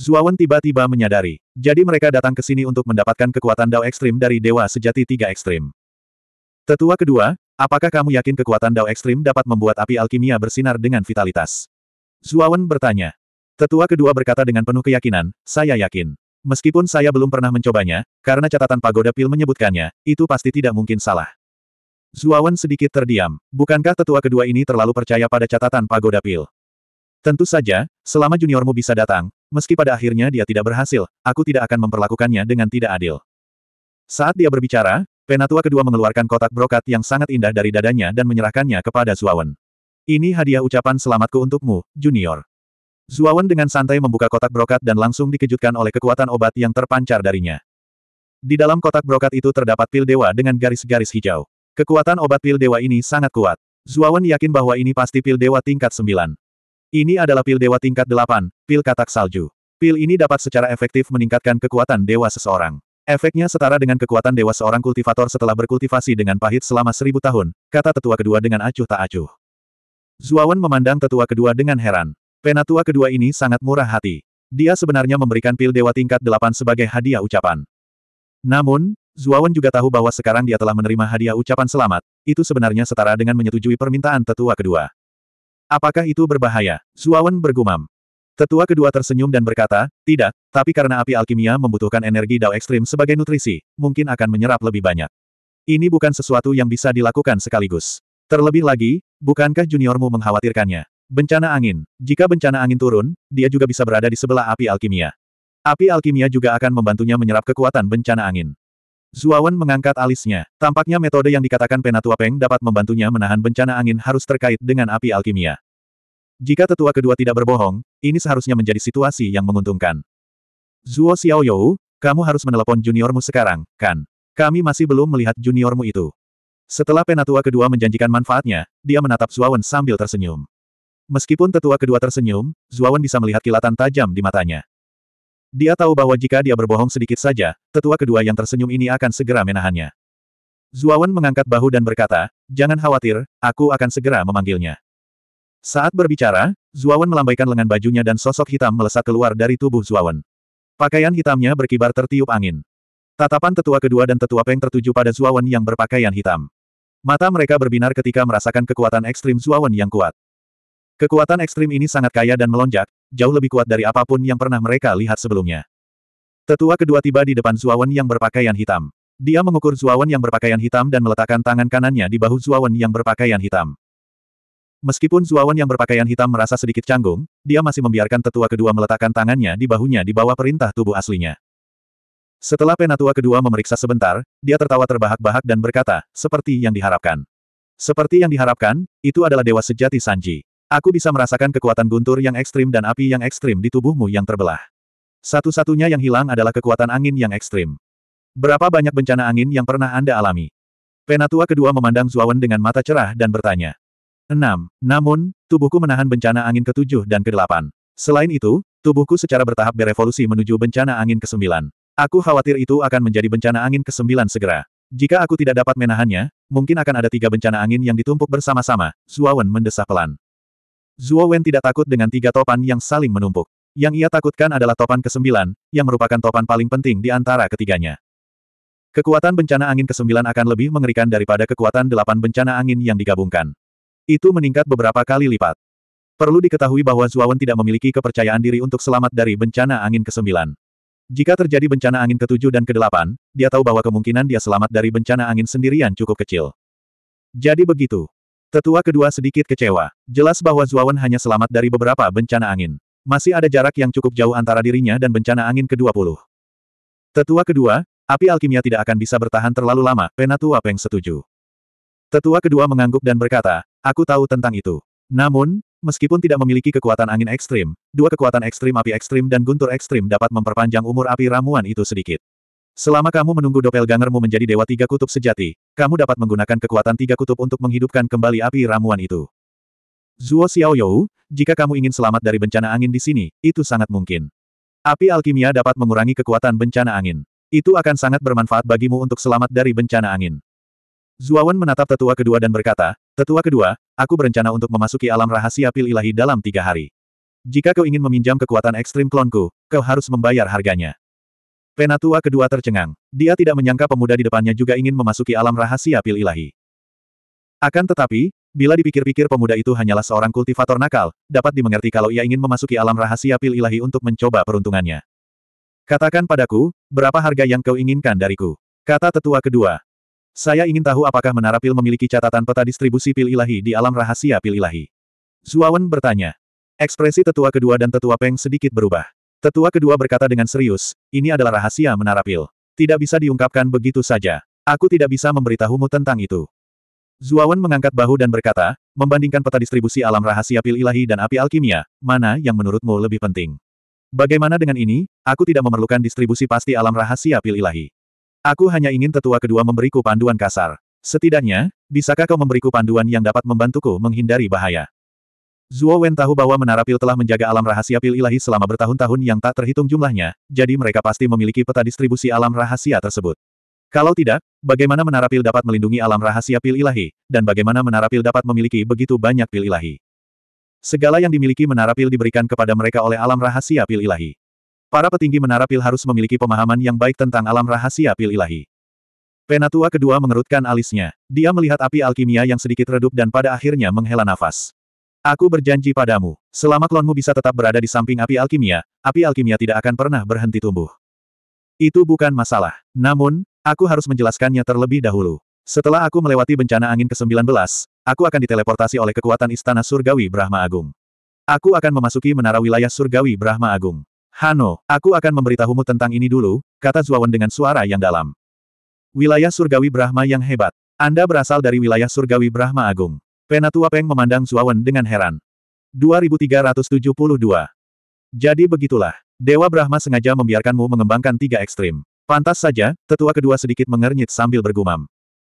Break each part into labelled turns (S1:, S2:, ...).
S1: Zuawan tiba-tiba menyadari, jadi mereka datang ke sini untuk mendapatkan kekuatan Dao Ekstrim dari Dewa Sejati Tiga Ekstrim. Tetua kedua, apakah kamu yakin kekuatan Dao Ekstrim dapat membuat api alkimia bersinar dengan vitalitas? Zuawan bertanya. Tetua kedua berkata dengan penuh keyakinan, saya yakin. Meskipun saya belum pernah mencobanya, karena catatan pagoda pil menyebutkannya, itu pasti tidak mungkin salah. Zuawan sedikit terdiam. Bukankah tetua kedua ini terlalu percaya pada catatan pagoda pil? Tentu saja, selama juniormu bisa datang, Meski pada akhirnya dia tidak berhasil, aku tidak akan memperlakukannya dengan tidak adil. Saat dia berbicara, Penatua kedua mengeluarkan kotak brokat yang sangat indah dari dadanya dan menyerahkannya kepada Zuawan. Ini hadiah ucapan selamatku untukmu, Junior. Zuawan dengan santai membuka kotak brokat dan langsung dikejutkan oleh kekuatan obat yang terpancar darinya. Di dalam kotak brokat itu terdapat pil dewa dengan garis-garis hijau. Kekuatan obat pil dewa ini sangat kuat. Zuawan yakin bahwa ini pasti pil dewa tingkat 9. Ini adalah pil dewa tingkat 8, pil katak salju. Pil ini dapat secara efektif meningkatkan kekuatan dewa seseorang. Efeknya setara dengan kekuatan dewa seorang kultivator setelah berkultivasi dengan pahit selama seribu tahun, kata tetua kedua dengan acuh tak acuh. Zuawan memandang tetua kedua dengan heran. Penatua kedua ini sangat murah hati. Dia sebenarnya memberikan pil dewa tingkat 8 sebagai hadiah ucapan. Namun, Zuawan juga tahu bahwa sekarang dia telah menerima hadiah ucapan selamat, itu sebenarnya setara dengan menyetujui permintaan tetua kedua. Apakah itu berbahaya? Zuawan bergumam. Tetua kedua tersenyum dan berkata, tidak, tapi karena api alkimia membutuhkan energi dao ekstrim sebagai nutrisi, mungkin akan menyerap lebih banyak. Ini bukan sesuatu yang bisa dilakukan sekaligus. Terlebih lagi, bukankah juniormu mengkhawatirkannya? Bencana angin. Jika bencana angin turun, dia juga bisa berada di sebelah api alkimia. Api alkimia juga akan membantunya menyerap kekuatan bencana angin. Zuawan mengangkat alisnya. Tampaknya metode yang dikatakan Penatua Peng dapat membantunya menahan bencana angin harus terkait dengan api alkimia. Jika tetua kedua tidak berbohong, ini seharusnya menjadi situasi yang menguntungkan. Zuo Xiaoyou, kamu harus menelepon juniormu sekarang, kan? Kami masih belum melihat juniormu itu. Setelah penatua kedua menjanjikan manfaatnya, dia menatap Zuawan sambil tersenyum. Meskipun tetua kedua tersenyum, Zuawan bisa melihat kilatan tajam di matanya. Dia tahu bahwa jika dia berbohong sedikit saja, tetua kedua yang tersenyum ini akan segera menahannya. Zuawan mengangkat bahu dan berkata, Jangan khawatir, aku akan segera memanggilnya. Saat berbicara, Zuawan melambaikan lengan bajunya dan sosok hitam melesat keluar dari tubuh Zuawan. Pakaian hitamnya berkibar tertiup angin. Tatapan tetua kedua dan tetua Peng tertuju pada Zuawan yang berpakaian hitam. Mata mereka berbinar ketika merasakan kekuatan ekstrim Zuawan yang kuat. Kekuatan ekstrim ini sangat kaya dan melonjak, jauh lebih kuat dari apapun yang pernah mereka lihat sebelumnya. Tetua kedua tiba di depan Zuawan yang berpakaian hitam. Dia mengukur Zuawan yang berpakaian hitam dan meletakkan tangan kanannya di bahu Zuawan yang berpakaian hitam. Meskipun Zuawan yang berpakaian hitam merasa sedikit canggung, dia masih membiarkan tetua kedua meletakkan tangannya di bahunya di bawah perintah tubuh aslinya. Setelah penatua kedua memeriksa sebentar, dia tertawa terbahak-bahak dan berkata, seperti yang diharapkan. Seperti yang diharapkan, itu adalah dewa sejati Sanji. Aku bisa merasakan kekuatan guntur yang ekstrim dan api yang ekstrim di tubuhmu yang terbelah. Satu-satunya yang hilang adalah kekuatan angin yang ekstrim. Berapa banyak bencana angin yang pernah Anda alami? Penatua kedua memandang Zuawan dengan mata cerah dan bertanya. Enam, Namun, tubuhku menahan bencana angin ketujuh dan kedelapan. Selain itu, tubuhku secara bertahap berevolusi menuju bencana angin kesembilan. Aku khawatir itu akan menjadi bencana angin kesembilan segera. Jika aku tidak dapat menahannya, mungkin akan ada tiga bencana angin yang ditumpuk bersama-sama, Zuawan mendesah pelan. Zuo Wen tidak takut dengan tiga topan yang saling menumpuk. Yang ia takutkan adalah topan ke-9, yang merupakan topan paling penting di antara ketiganya. Kekuatan bencana angin ke-9 akan lebih mengerikan daripada kekuatan delapan bencana angin yang digabungkan. Itu meningkat beberapa kali lipat. Perlu diketahui bahwa Wen tidak memiliki kepercayaan diri untuk selamat dari bencana angin ke-9. Jika terjadi bencana angin ke-7 dan ke-8, dia tahu bahwa kemungkinan dia selamat dari bencana angin sendirian cukup kecil. Jadi begitu. Tetua kedua sedikit kecewa. Jelas bahwa Zuawan hanya selamat dari beberapa bencana angin. Masih ada jarak yang cukup jauh antara dirinya dan bencana angin ke-20. Tetua kedua, api alkimia tidak akan bisa bertahan terlalu lama, Penatua Peng setuju. Tetua kedua mengangguk dan berkata, aku tahu tentang itu. Namun, meskipun tidak memiliki kekuatan angin ekstrim, dua kekuatan ekstrim api ekstrim dan guntur ekstrim dapat memperpanjang umur api ramuan itu sedikit. Selama kamu menunggu doppelgangermu menjadi dewa tiga kutub sejati, kamu dapat menggunakan kekuatan tiga kutub untuk menghidupkan kembali api ramuan itu. Zuo Xiaoyou, jika kamu ingin selamat dari bencana angin di sini, itu sangat mungkin. Api alkimia dapat mengurangi kekuatan bencana angin. Itu akan sangat bermanfaat bagimu untuk selamat dari bencana angin. Zuawan menatap tetua kedua dan berkata, Tetua kedua, aku berencana untuk memasuki alam rahasia pil ilahi dalam tiga hari. Jika kau ingin meminjam kekuatan ekstrim klonku, kau harus membayar harganya. Penatua kedua tercengang. Dia tidak menyangka pemuda di depannya juga ingin memasuki alam rahasia pil ilahi. Akan tetapi, bila dipikir-pikir pemuda itu hanyalah seorang kultivator nakal, dapat dimengerti kalau ia ingin memasuki alam rahasia pil ilahi untuk mencoba peruntungannya. Katakan padaku, berapa harga yang kau inginkan dariku? Kata tetua kedua. Saya ingin tahu apakah menara pil memiliki catatan peta distribusi pil ilahi di alam rahasia pil ilahi. Zuawan bertanya. Ekspresi tetua kedua dan tetua Peng sedikit berubah. Tetua kedua berkata dengan serius, ini adalah rahasia menara pil. Tidak bisa diungkapkan begitu saja. Aku tidak bisa memberitahumu tentang itu. Zuawan mengangkat bahu dan berkata, membandingkan peta distribusi alam rahasia pil ilahi dan api alkimia, mana yang menurutmu lebih penting? Bagaimana dengan ini, aku tidak memerlukan distribusi pasti alam rahasia pil ilahi. Aku hanya ingin tetua kedua memberiku panduan kasar. Setidaknya, bisakah kau memberiku panduan yang dapat membantuku menghindari bahaya? Zuo Wen tahu bahwa menara pil telah menjaga alam rahasia pil ilahi selama bertahun-tahun yang tak terhitung jumlahnya, jadi mereka pasti memiliki peta distribusi alam rahasia tersebut. Kalau tidak, bagaimana menara pil dapat melindungi alam rahasia pil ilahi, dan bagaimana menara pil dapat memiliki begitu banyak pil ilahi? Segala yang dimiliki menara pil diberikan kepada mereka oleh alam rahasia pil ilahi. Para petinggi menara pil harus memiliki pemahaman yang baik tentang alam rahasia pil ilahi. Penatua kedua mengerutkan alisnya. Dia melihat api alkimia yang sedikit redup dan pada akhirnya menghela nafas. Aku berjanji padamu, selama klonmu bisa tetap berada di samping api alkimia, api alkimia tidak akan pernah berhenti tumbuh. Itu bukan masalah. Namun, aku harus menjelaskannya terlebih dahulu. Setelah aku melewati bencana angin ke-19, aku akan diteleportasi oleh kekuatan Istana Surgawi Brahma Agung. Aku akan memasuki menara wilayah Surgawi Brahma Agung. Hano, aku akan memberitahumu tentang ini dulu, kata Zuawan dengan suara yang dalam. Wilayah Surgawi Brahma yang hebat. Anda berasal dari wilayah Surgawi Brahma Agung. Penatua Peng memandang Zuawan dengan heran. 2372. Jadi begitulah. Dewa Brahma sengaja membiarkanmu mengembangkan tiga ekstrim. Pantas saja, tetua kedua sedikit mengernyit sambil bergumam.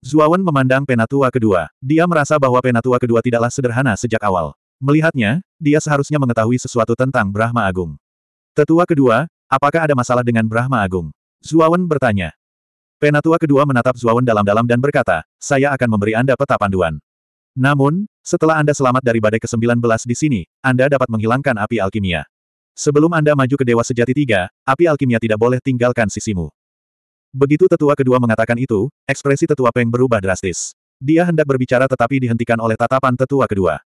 S1: Zuawan memandang penatua kedua. Dia merasa bahwa penatua kedua tidaklah sederhana sejak awal. Melihatnya, dia seharusnya mengetahui sesuatu tentang Brahma Agung. Tetua kedua, apakah ada masalah dengan Brahma Agung? Zuawan bertanya. Penatua kedua menatap Zuawan dalam-dalam dan berkata, saya akan memberi Anda peta panduan. Namun, setelah Anda selamat dari badai ke-19 di sini, Anda dapat menghilangkan api alkimia. Sebelum Anda maju ke Dewa Sejati Tiga, api alkimia tidak boleh tinggalkan sisimu. Begitu tetua kedua mengatakan itu, ekspresi tetua Peng berubah drastis. Dia hendak berbicara tetapi dihentikan oleh tatapan tetua kedua.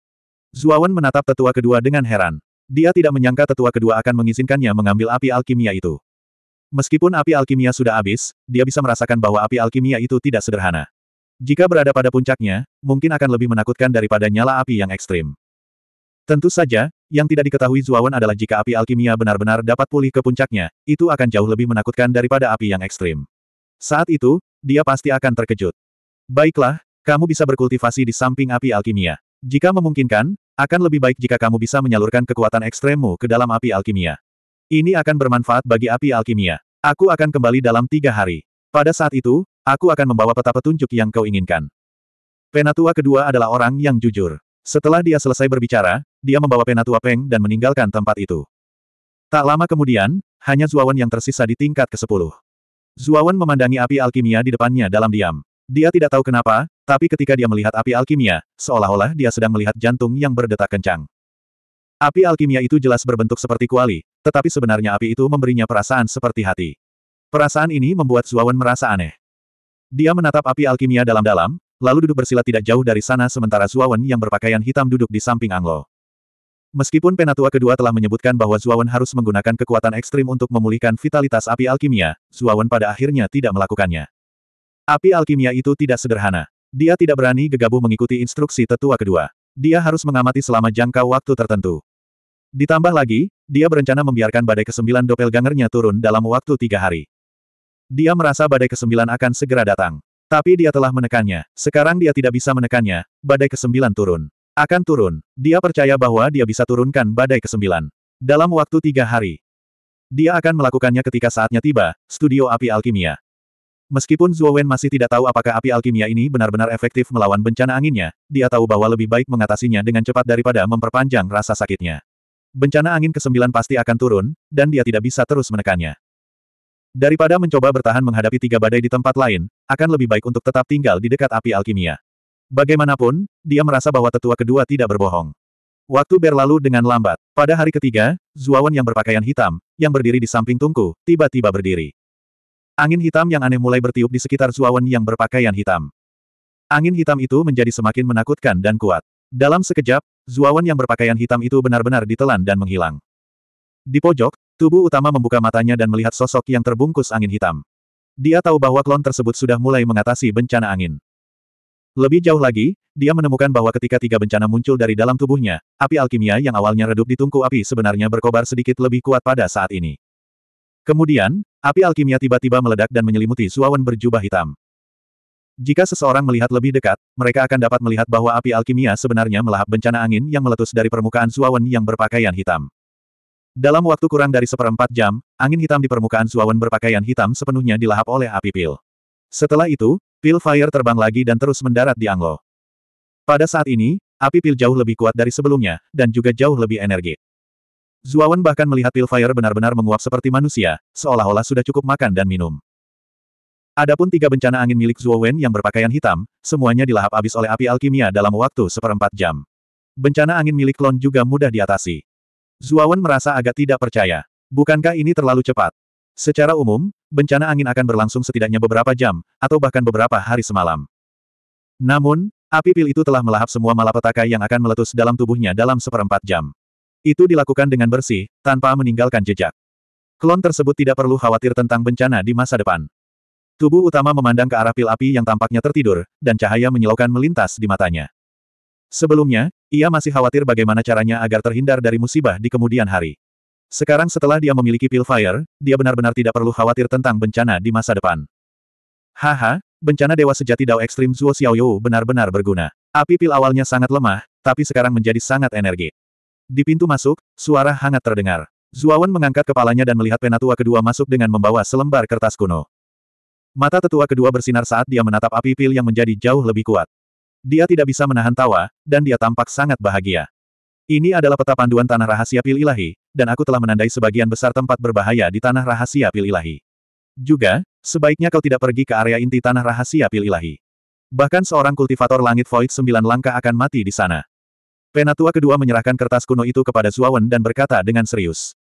S1: Zuawan menatap tetua kedua dengan heran. Dia tidak menyangka tetua kedua akan mengizinkannya mengambil api alkimia itu. Meskipun api alkimia sudah habis, dia bisa merasakan bahwa api alkimia itu tidak sederhana. Jika berada pada puncaknya, mungkin akan lebih menakutkan daripada nyala api yang ekstrim. Tentu saja, yang tidak diketahui Zuawan adalah jika api alkimia benar-benar dapat pulih ke puncaknya, itu akan jauh lebih menakutkan daripada api yang ekstrim. Saat itu, dia pasti akan terkejut. Baiklah, kamu bisa berkultivasi di samping api alkimia. Jika memungkinkan, akan lebih baik jika kamu bisa menyalurkan kekuatan ekstremmu ke dalam api alkimia. Ini akan bermanfaat bagi api alkimia. Aku akan kembali dalam tiga hari. Pada saat itu, Aku akan membawa peta petunjuk yang kau inginkan. Penatua kedua adalah orang yang jujur. Setelah dia selesai berbicara, dia membawa Penatua Peng dan meninggalkan tempat itu. Tak lama kemudian, hanya Zuawan yang tersisa di tingkat ke-10. Zuawan memandangi api alkimia di depannya dalam diam. Dia tidak tahu kenapa, tapi ketika dia melihat api alkimia, seolah-olah dia sedang melihat jantung yang berdetak kencang. Api alkimia itu jelas berbentuk seperti kuali, tetapi sebenarnya api itu memberinya perasaan seperti hati. Perasaan ini membuat Zuawan merasa aneh. Dia menatap api alkimia dalam-dalam, lalu duduk bersila tidak jauh dari sana sementara Zuawan yang berpakaian hitam duduk di samping Anglo. Meskipun penatua kedua telah menyebutkan bahwa Zuawan harus menggunakan kekuatan ekstrim untuk memulihkan vitalitas api alkimia, Zuawan pada akhirnya tidak melakukannya. Api alkimia itu tidak sederhana. Dia tidak berani gegabah mengikuti instruksi tetua kedua. Dia harus mengamati selama jangka waktu tertentu. Ditambah lagi, dia berencana membiarkan badai kesembilan dopel gangernya turun dalam waktu tiga hari. Dia merasa badai kesembilan akan segera datang. Tapi dia telah menekannya. Sekarang dia tidak bisa menekannya, badai kesembilan turun. Akan turun. Dia percaya bahwa dia bisa turunkan badai kesembilan. Dalam waktu tiga hari. Dia akan melakukannya ketika saatnya tiba, studio api alkimia. Meskipun Zhuo Wen masih tidak tahu apakah api alkimia ini benar-benar efektif melawan bencana anginnya, dia tahu bahwa lebih baik mengatasinya dengan cepat daripada memperpanjang rasa sakitnya. Bencana angin kesembilan pasti akan turun, dan dia tidak bisa terus menekannya. Daripada mencoba bertahan menghadapi tiga badai di tempat lain, akan lebih baik untuk tetap tinggal di dekat api alkimia. Bagaimanapun, dia merasa bahwa tetua kedua tidak berbohong. Waktu berlalu dengan lambat. Pada hari ketiga, Zuawan yang berpakaian hitam, yang berdiri di samping Tungku, tiba-tiba berdiri. Angin hitam yang aneh mulai bertiup di sekitar Zuawan yang berpakaian hitam. Angin hitam itu menjadi semakin menakutkan dan kuat. Dalam sekejap, Zuawan yang berpakaian hitam itu benar-benar ditelan dan menghilang. Di pojok, Tubuh utama membuka matanya dan melihat sosok yang terbungkus angin hitam. Dia tahu bahwa klon tersebut sudah mulai mengatasi bencana angin. Lebih jauh lagi, dia menemukan bahwa ketika tiga bencana muncul dari dalam tubuhnya, api alkimia yang awalnya redup di tungku api sebenarnya berkobar sedikit lebih kuat pada saat ini. Kemudian, api alkimia tiba-tiba meledak dan menyelimuti Suawan berjubah hitam. Jika seseorang melihat lebih dekat, mereka akan dapat melihat bahwa api alkimia sebenarnya melahap bencana angin yang meletus dari permukaan Suawan yang berpakaian hitam. Dalam waktu kurang dari seperempat jam, angin hitam di permukaan Zuawan berpakaian hitam sepenuhnya dilahap oleh api pil. Setelah itu, pil fire terbang lagi dan terus mendarat di Anglo. Pada saat ini, api pil jauh lebih kuat dari sebelumnya, dan juga jauh lebih energik. Zuawan bahkan melihat pil fire benar-benar menguap seperti manusia, seolah-olah sudah cukup makan dan minum. Adapun tiga bencana angin milik Zuowen yang berpakaian hitam, semuanya dilahap habis oleh api alkimia dalam waktu seperempat jam. Bencana angin milik klon juga mudah diatasi. Zuawan merasa agak tidak percaya. Bukankah ini terlalu cepat? Secara umum, bencana angin akan berlangsung setidaknya beberapa jam, atau bahkan beberapa hari semalam. Namun, api pil itu telah melahap semua malapetaka yang akan meletus dalam tubuhnya dalam seperempat jam. Itu dilakukan dengan bersih, tanpa meninggalkan jejak. Klon tersebut tidak perlu khawatir tentang bencana di masa depan. Tubuh utama memandang ke arah pil api yang tampaknya tertidur, dan cahaya menyilaukan melintas di matanya. Sebelumnya, ia masih khawatir bagaimana caranya agar terhindar dari musibah di kemudian hari. Sekarang setelah dia memiliki pil fire, dia benar-benar tidak perlu khawatir tentang bencana di masa depan. Haha, bencana dewa sejati Dao Ekstrim Zuo Xiaoyou benar-benar berguna. Api pil awalnya sangat lemah, tapi sekarang menjadi sangat energi. Di pintu masuk, suara hangat terdengar. Zuawan mengangkat kepalanya dan melihat penatua kedua masuk dengan membawa selembar kertas kuno. Mata tetua kedua bersinar saat dia menatap api pil yang menjadi jauh lebih kuat. Dia tidak bisa menahan tawa, dan dia tampak sangat bahagia. Ini adalah peta panduan tanah rahasia pil ilahi, dan aku telah menandai sebagian besar tempat berbahaya di tanah rahasia pil ilahi. Juga, sebaiknya kau tidak pergi ke area inti tanah rahasia pil ilahi. Bahkan seorang kultivator langit void sembilan langkah akan mati di sana. Penatua kedua menyerahkan kertas kuno itu kepada Zuawan dan berkata dengan serius.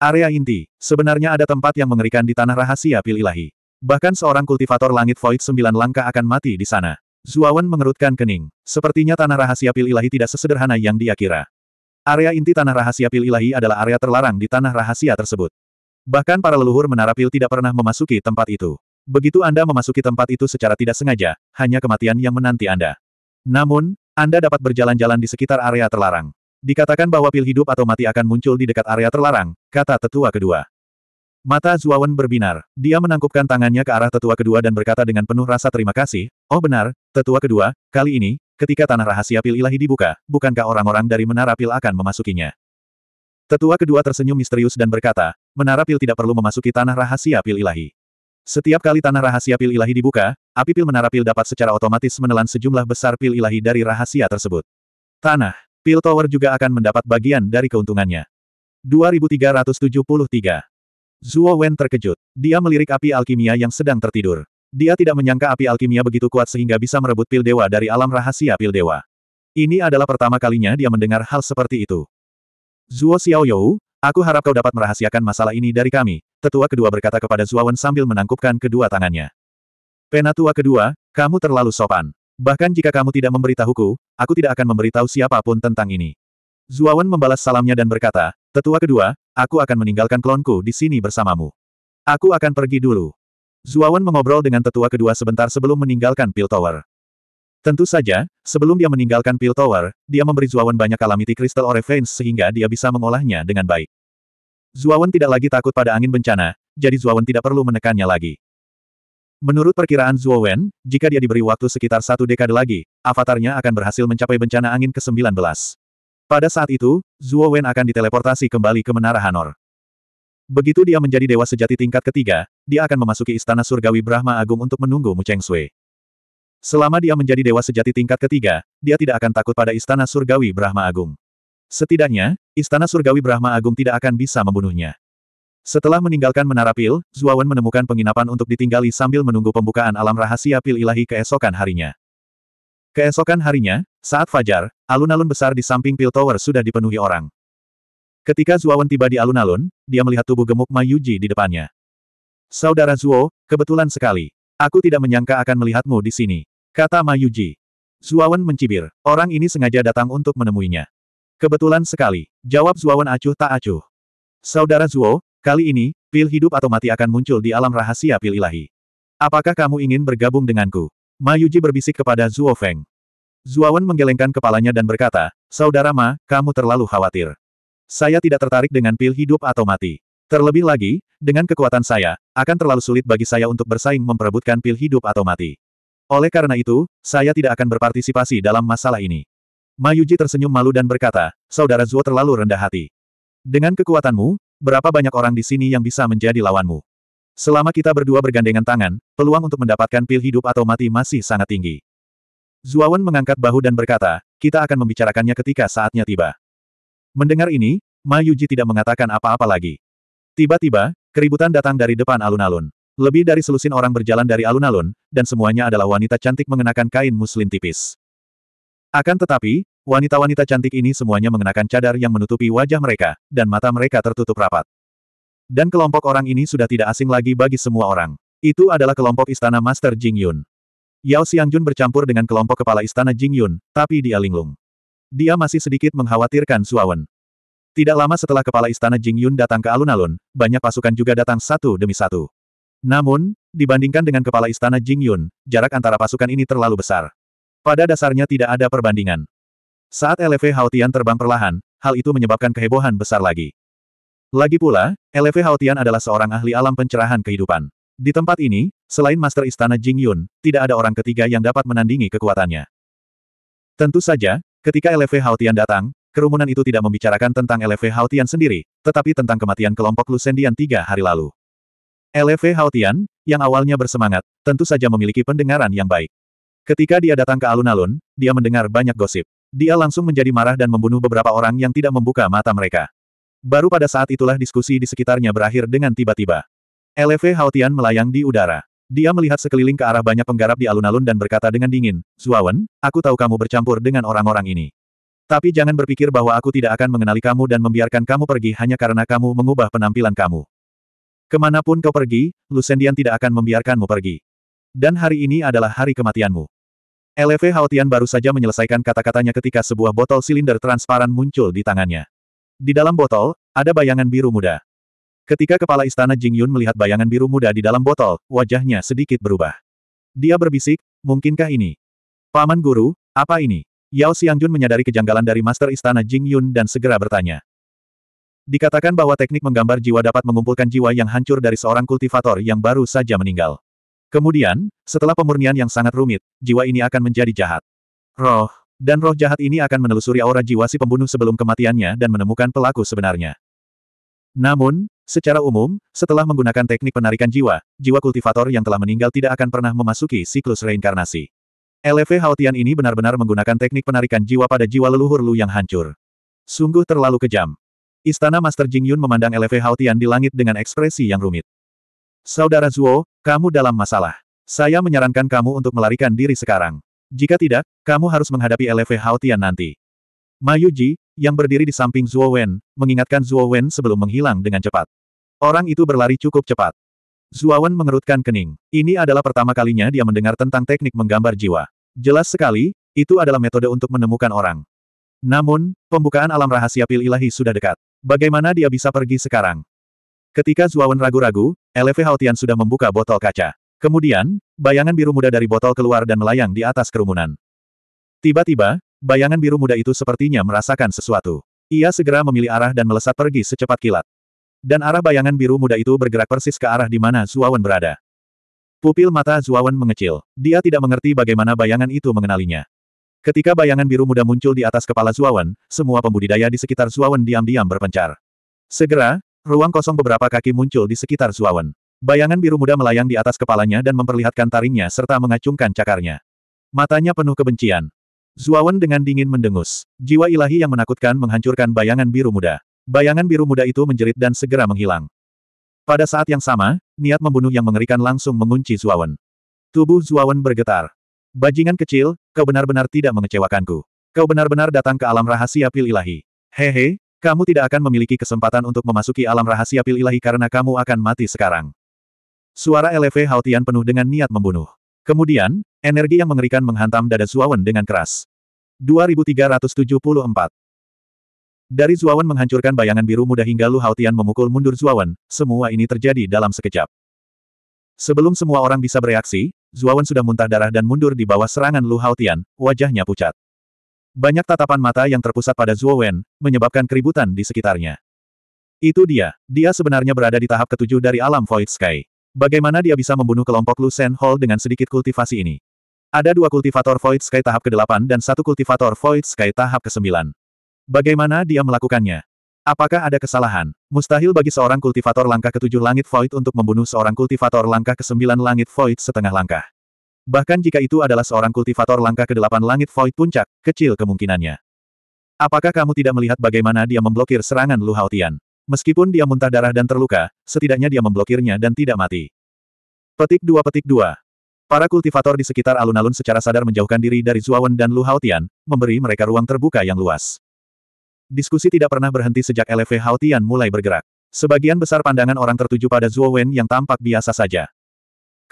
S1: Area inti, sebenarnya ada tempat yang mengerikan di tanah rahasia pil ilahi. Bahkan seorang kultivator langit void sembilan langkah akan mati di sana. Zuawan mengerutkan kening. Sepertinya tanah rahasia pil ilahi tidak sesederhana yang dia kira. Area inti tanah rahasia pil ilahi adalah area terlarang di tanah rahasia tersebut. Bahkan para leluhur menara pil tidak pernah memasuki tempat itu. Begitu Anda memasuki tempat itu secara tidak sengaja, hanya kematian yang menanti Anda. Namun, Anda dapat berjalan-jalan di sekitar area terlarang. Dikatakan bahwa pil hidup atau mati akan muncul di dekat area terlarang, kata tetua kedua. Mata Zuawan berbinar. Dia menangkupkan tangannya ke arah tetua kedua dan berkata dengan penuh rasa terima kasih, Oh benar, tetua kedua, kali ini, ketika tanah rahasia pil ilahi dibuka, bukankah orang-orang dari menara pil akan memasukinya? Tetua kedua tersenyum misterius dan berkata, menara pil tidak perlu memasuki tanah rahasia pil ilahi. Setiap kali tanah rahasia pil ilahi dibuka, api pil menara pil dapat secara otomatis menelan sejumlah besar pil ilahi dari rahasia tersebut. Tanah, pil tower juga akan mendapat bagian dari keuntungannya. 2373 Zuo Wen terkejut. Dia melirik api alkimia yang sedang tertidur. Dia tidak menyangka api alkimia begitu kuat sehingga bisa merebut pil dewa dari alam rahasia pil dewa. Ini adalah pertama kalinya dia mendengar hal seperti itu. Zuo Xiaoyou, aku harap kau dapat merahasiakan masalah ini dari kami, tetua kedua berkata kepada Zuo Wen sambil menangkupkan kedua tangannya. Penatua kedua, kamu terlalu sopan. Bahkan jika kamu tidak memberitahuku, aku tidak akan memberitahu siapapun tentang ini. Zuo Wen membalas salamnya dan berkata, Tetua kedua, aku akan meninggalkan klonku di sini bersamamu. Aku akan pergi dulu. Zuawan mengobrol dengan tetua kedua sebentar sebelum meninggalkan Pil Tower. Tentu saja, sebelum dia meninggalkan Pil Tower, dia memberi Zuawan banyak kalamiti kristal Orefeins sehingga dia bisa mengolahnya dengan baik. Zuawan tidak lagi takut pada angin bencana, jadi Zuawan tidak perlu menekannya lagi. Menurut perkiraan Zuo jika dia diberi waktu sekitar satu dekade lagi, avatarnya akan berhasil mencapai bencana angin ke-19. Pada saat itu, Zuo Wen akan diteleportasi kembali ke Menara Hanor. Begitu dia menjadi dewa sejati tingkat ketiga, dia akan memasuki istana surgawi Brahma Agung untuk menunggu Mu Cheng Sui. Selama dia menjadi dewa sejati tingkat ketiga, dia tidak akan takut pada istana surgawi Brahma Agung. Setidaknya, istana surgawi Brahma Agung tidak akan bisa membunuhnya. Setelah meninggalkan menara pil, Wen menemukan penginapan untuk ditinggali sambil menunggu pembukaan alam rahasia pil ilahi keesokan harinya. Keesokan harinya, saat fajar, alun-alun besar di samping Pil Tower sudah dipenuhi orang. Ketika Zuawan tiba di alun-alun, dia melihat tubuh gemuk Mayuji di depannya. Saudara Zuo, kebetulan sekali. Aku tidak menyangka akan melihatmu di sini. Kata Mayuji. Zuawan mencibir. Orang ini sengaja datang untuk menemuinya. Kebetulan sekali. Jawab Zuawan acuh tak acuh. Saudara Zuo, kali ini, pil hidup atau mati akan muncul di alam rahasia pil ilahi. Apakah kamu ingin bergabung denganku? Mayuji berbisik kepada Zuo Feng. Zuawan menggelengkan kepalanya dan berkata, Saudara Ma, kamu terlalu khawatir. Saya tidak tertarik dengan pil hidup atau mati. Terlebih lagi, dengan kekuatan saya, akan terlalu sulit bagi saya untuk bersaing memperebutkan pil hidup atau mati. Oleh karena itu, saya tidak akan berpartisipasi dalam masalah ini. Mayuji tersenyum malu dan berkata, Saudara Zuo terlalu rendah hati. Dengan kekuatanmu, berapa banyak orang di sini yang bisa menjadi lawanmu? Selama kita berdua bergandengan tangan, peluang untuk mendapatkan pil hidup atau mati masih sangat tinggi. Zuawan mengangkat bahu dan berkata, kita akan membicarakannya ketika saatnya tiba. Mendengar ini, Ma Yuji tidak mengatakan apa-apa lagi. Tiba-tiba, keributan datang dari depan alun-alun. Lebih dari selusin orang berjalan dari alun-alun, dan semuanya adalah wanita cantik mengenakan kain muslin tipis. Akan tetapi, wanita-wanita cantik ini semuanya mengenakan cadar yang menutupi wajah mereka, dan mata mereka tertutup rapat. Dan kelompok orang ini sudah tidak asing lagi bagi semua orang. Itu adalah kelompok istana Master Jingyun. Yao Xiangjun bercampur dengan kelompok kepala istana Jingyun, tapi dia linglung. Dia masih sedikit mengkhawatirkan Suawen. Tidak lama setelah kepala istana Jingyun datang ke alun-alun, banyak pasukan juga datang satu demi satu. Namun, dibandingkan dengan kepala istana Jingyun, jarak antara pasukan ini terlalu besar. Pada dasarnya tidak ada perbandingan. Saat LV Haotian terbang perlahan, hal itu menyebabkan kehebohan besar lagi. Lagi pula, LV Haotian adalah seorang ahli alam pencerahan kehidupan. Di tempat ini, selain Master Istana Jing Yun, tidak ada orang ketiga yang dapat menandingi kekuatannya. Tentu saja, ketika LV Haotian datang, kerumunan itu tidak membicarakan tentang LV Haotian sendiri, tetapi tentang kematian kelompok Lusendian tiga hari lalu. LV Haotian, yang awalnya bersemangat, tentu saja memiliki pendengaran yang baik. Ketika dia datang ke alun-alun, dia mendengar banyak gosip. Dia langsung menjadi marah dan membunuh beberapa orang yang tidak membuka mata mereka. Baru pada saat itulah diskusi di sekitarnya berakhir dengan tiba-tiba. LV Haotian melayang di udara. Dia melihat sekeliling ke arah banyak penggarap di alun-alun dan berkata dengan dingin, Zuawan, aku tahu kamu bercampur dengan orang-orang ini. Tapi jangan berpikir bahwa aku tidak akan mengenali kamu dan membiarkan kamu pergi hanya karena kamu mengubah penampilan kamu. Kemanapun kau pergi, Lusendian tidak akan membiarkanmu pergi. Dan hari ini adalah hari kematianmu. LV Haotian baru saja menyelesaikan kata-katanya ketika sebuah botol silinder transparan muncul di tangannya. Di dalam botol, ada bayangan biru muda. Ketika kepala istana Jingyun melihat bayangan biru muda di dalam botol, wajahnya sedikit berubah. Dia berbisik, mungkinkah ini? Paman guru, apa ini? Yao Xiangjun menyadari kejanggalan dari master istana Jingyun dan segera bertanya. Dikatakan bahwa teknik menggambar jiwa dapat mengumpulkan jiwa yang hancur dari seorang kultivator yang baru saja meninggal. Kemudian, setelah pemurnian yang sangat rumit, jiwa ini akan menjadi jahat. Roh, dan roh jahat ini akan menelusuri aura jiwa si pembunuh sebelum kematiannya dan menemukan pelaku sebenarnya. Namun, Secara umum, setelah menggunakan teknik penarikan jiwa, jiwa kultivator yang telah meninggal tidak akan pernah memasuki siklus reinkarnasi. LV Haotian ini benar-benar menggunakan teknik penarikan jiwa pada jiwa leluhur Lu yang hancur. Sungguh terlalu kejam. Istana Master Jing Yun memandang LV Haotian di langit dengan ekspresi yang rumit. Saudara Zuo, kamu dalam masalah. Saya menyarankan kamu untuk melarikan diri sekarang. Jika tidak, kamu harus menghadapi LV Haotian nanti. Mayuji, yang berdiri di samping Zuo Wen, mengingatkan Zuo Wen sebelum menghilang dengan cepat. Orang itu berlari cukup cepat. Zuo Wen mengerutkan kening. Ini adalah pertama kalinya dia mendengar tentang teknik menggambar jiwa. Jelas sekali, itu adalah metode untuk menemukan orang. Namun, pembukaan alam rahasia pil ilahi sudah dekat. Bagaimana dia bisa pergi sekarang? Ketika Wen ragu-ragu, Eleve Haotian sudah membuka botol kaca. Kemudian, bayangan biru muda dari botol keluar dan melayang di atas kerumunan. Tiba-tiba, Bayangan biru muda itu sepertinya merasakan sesuatu. Ia segera memilih arah dan melesat pergi secepat kilat. Dan arah bayangan biru muda itu bergerak persis ke arah di mana Zuawan berada. Pupil mata Zuawan mengecil. Dia tidak mengerti bagaimana bayangan itu mengenalinya. Ketika bayangan biru muda muncul di atas kepala Zuawan, semua pembudidaya di sekitar Zuawan diam-diam berpencar. Segera, ruang kosong beberapa kaki muncul di sekitar Zuawan. Bayangan biru muda melayang di atas kepalanya dan memperlihatkan taringnya serta mengacungkan cakarnya. Matanya penuh kebencian. Zuawan dengan dingin mendengus. Jiwa ilahi yang menakutkan menghancurkan bayangan biru muda. Bayangan biru muda itu menjerit dan segera menghilang. Pada saat yang sama, niat membunuh yang mengerikan langsung mengunci Zuawan. Tubuh Zuawan bergetar. Bajingan kecil, kau benar-benar tidak mengecewakanku. Kau benar-benar datang ke alam rahasia pil ilahi. Hehe, kamu tidak akan memiliki kesempatan untuk memasuki alam rahasia pil ilahi karena kamu akan mati sekarang. Suara LV Hautian penuh dengan niat membunuh. Kemudian, energi yang mengerikan menghantam dada Zuawan dengan keras. 2374 Dari Zuawan menghancurkan bayangan biru muda hingga Lu Haotian memukul mundur Zuawan, semua ini terjadi dalam sekejap. Sebelum semua orang bisa bereaksi, Zuawan sudah muntah darah dan mundur di bawah serangan Lu Haotian, wajahnya pucat. Banyak tatapan mata yang terpusat pada Zuowen, menyebabkan keributan di sekitarnya. Itu dia, dia sebenarnya berada di tahap ketujuh dari alam Void Sky. Bagaimana dia bisa membunuh kelompok Lusen Hall dengan sedikit kultivasi ini? Ada dua kultivator Void Sky tahap ke-8 dan satu kultivator Void Sky tahap ke-9. Bagaimana dia melakukannya? Apakah ada kesalahan? Mustahil bagi seorang kultivator langkah ketujuh langit Void untuk membunuh seorang kultivator langkah kesembilan langit Void setengah langkah. Bahkan jika itu adalah seorang kultivator langkah ke-8 langit Void puncak, kecil kemungkinannya. Apakah kamu tidak melihat bagaimana dia memblokir serangan Lu Haotian? Meskipun dia muntah darah dan terluka, setidaknya dia memblokirnya dan tidak mati. Petik 2 Petik 2 Para kultivator di sekitar alun-alun secara sadar menjauhkan diri dari Zuawan dan Lu Haotian, memberi mereka ruang terbuka yang luas. Diskusi tidak pernah berhenti sejak LV Haotian mulai bergerak. Sebagian besar pandangan orang tertuju pada Zuawan yang tampak biasa saja.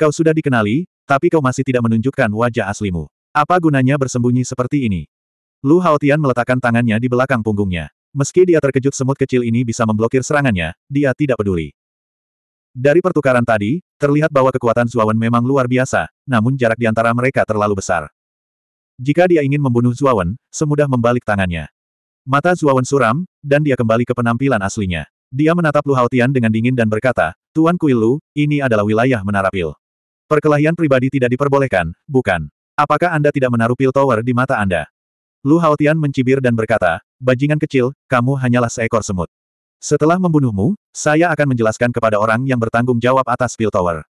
S1: Kau sudah dikenali, tapi kau masih tidak menunjukkan wajah aslimu. Apa gunanya bersembunyi seperti ini? Lu Haotian meletakkan tangannya di belakang punggungnya. Meski dia terkejut semut kecil ini bisa memblokir serangannya, dia tidak peduli. Dari pertukaran tadi, terlihat bahwa kekuatan Zuawan memang luar biasa, namun jarak di antara mereka terlalu besar. Jika dia ingin membunuh Zuawan, semudah membalik tangannya. Mata Zuawan suram, dan dia kembali ke penampilan aslinya. Dia menatap Lu Haotian dengan dingin dan berkata, Tuan Kuil Lu, ini adalah wilayah menara pil. Perkelahian pribadi tidak diperbolehkan, bukan? Apakah Anda tidak menaruh pil tower di mata Anda? Lu Haotian mencibir dan berkata, Bajingan kecil, kamu hanyalah seekor semut. Setelah membunuhmu, saya akan menjelaskan kepada orang yang bertanggung jawab atas Pill Tower.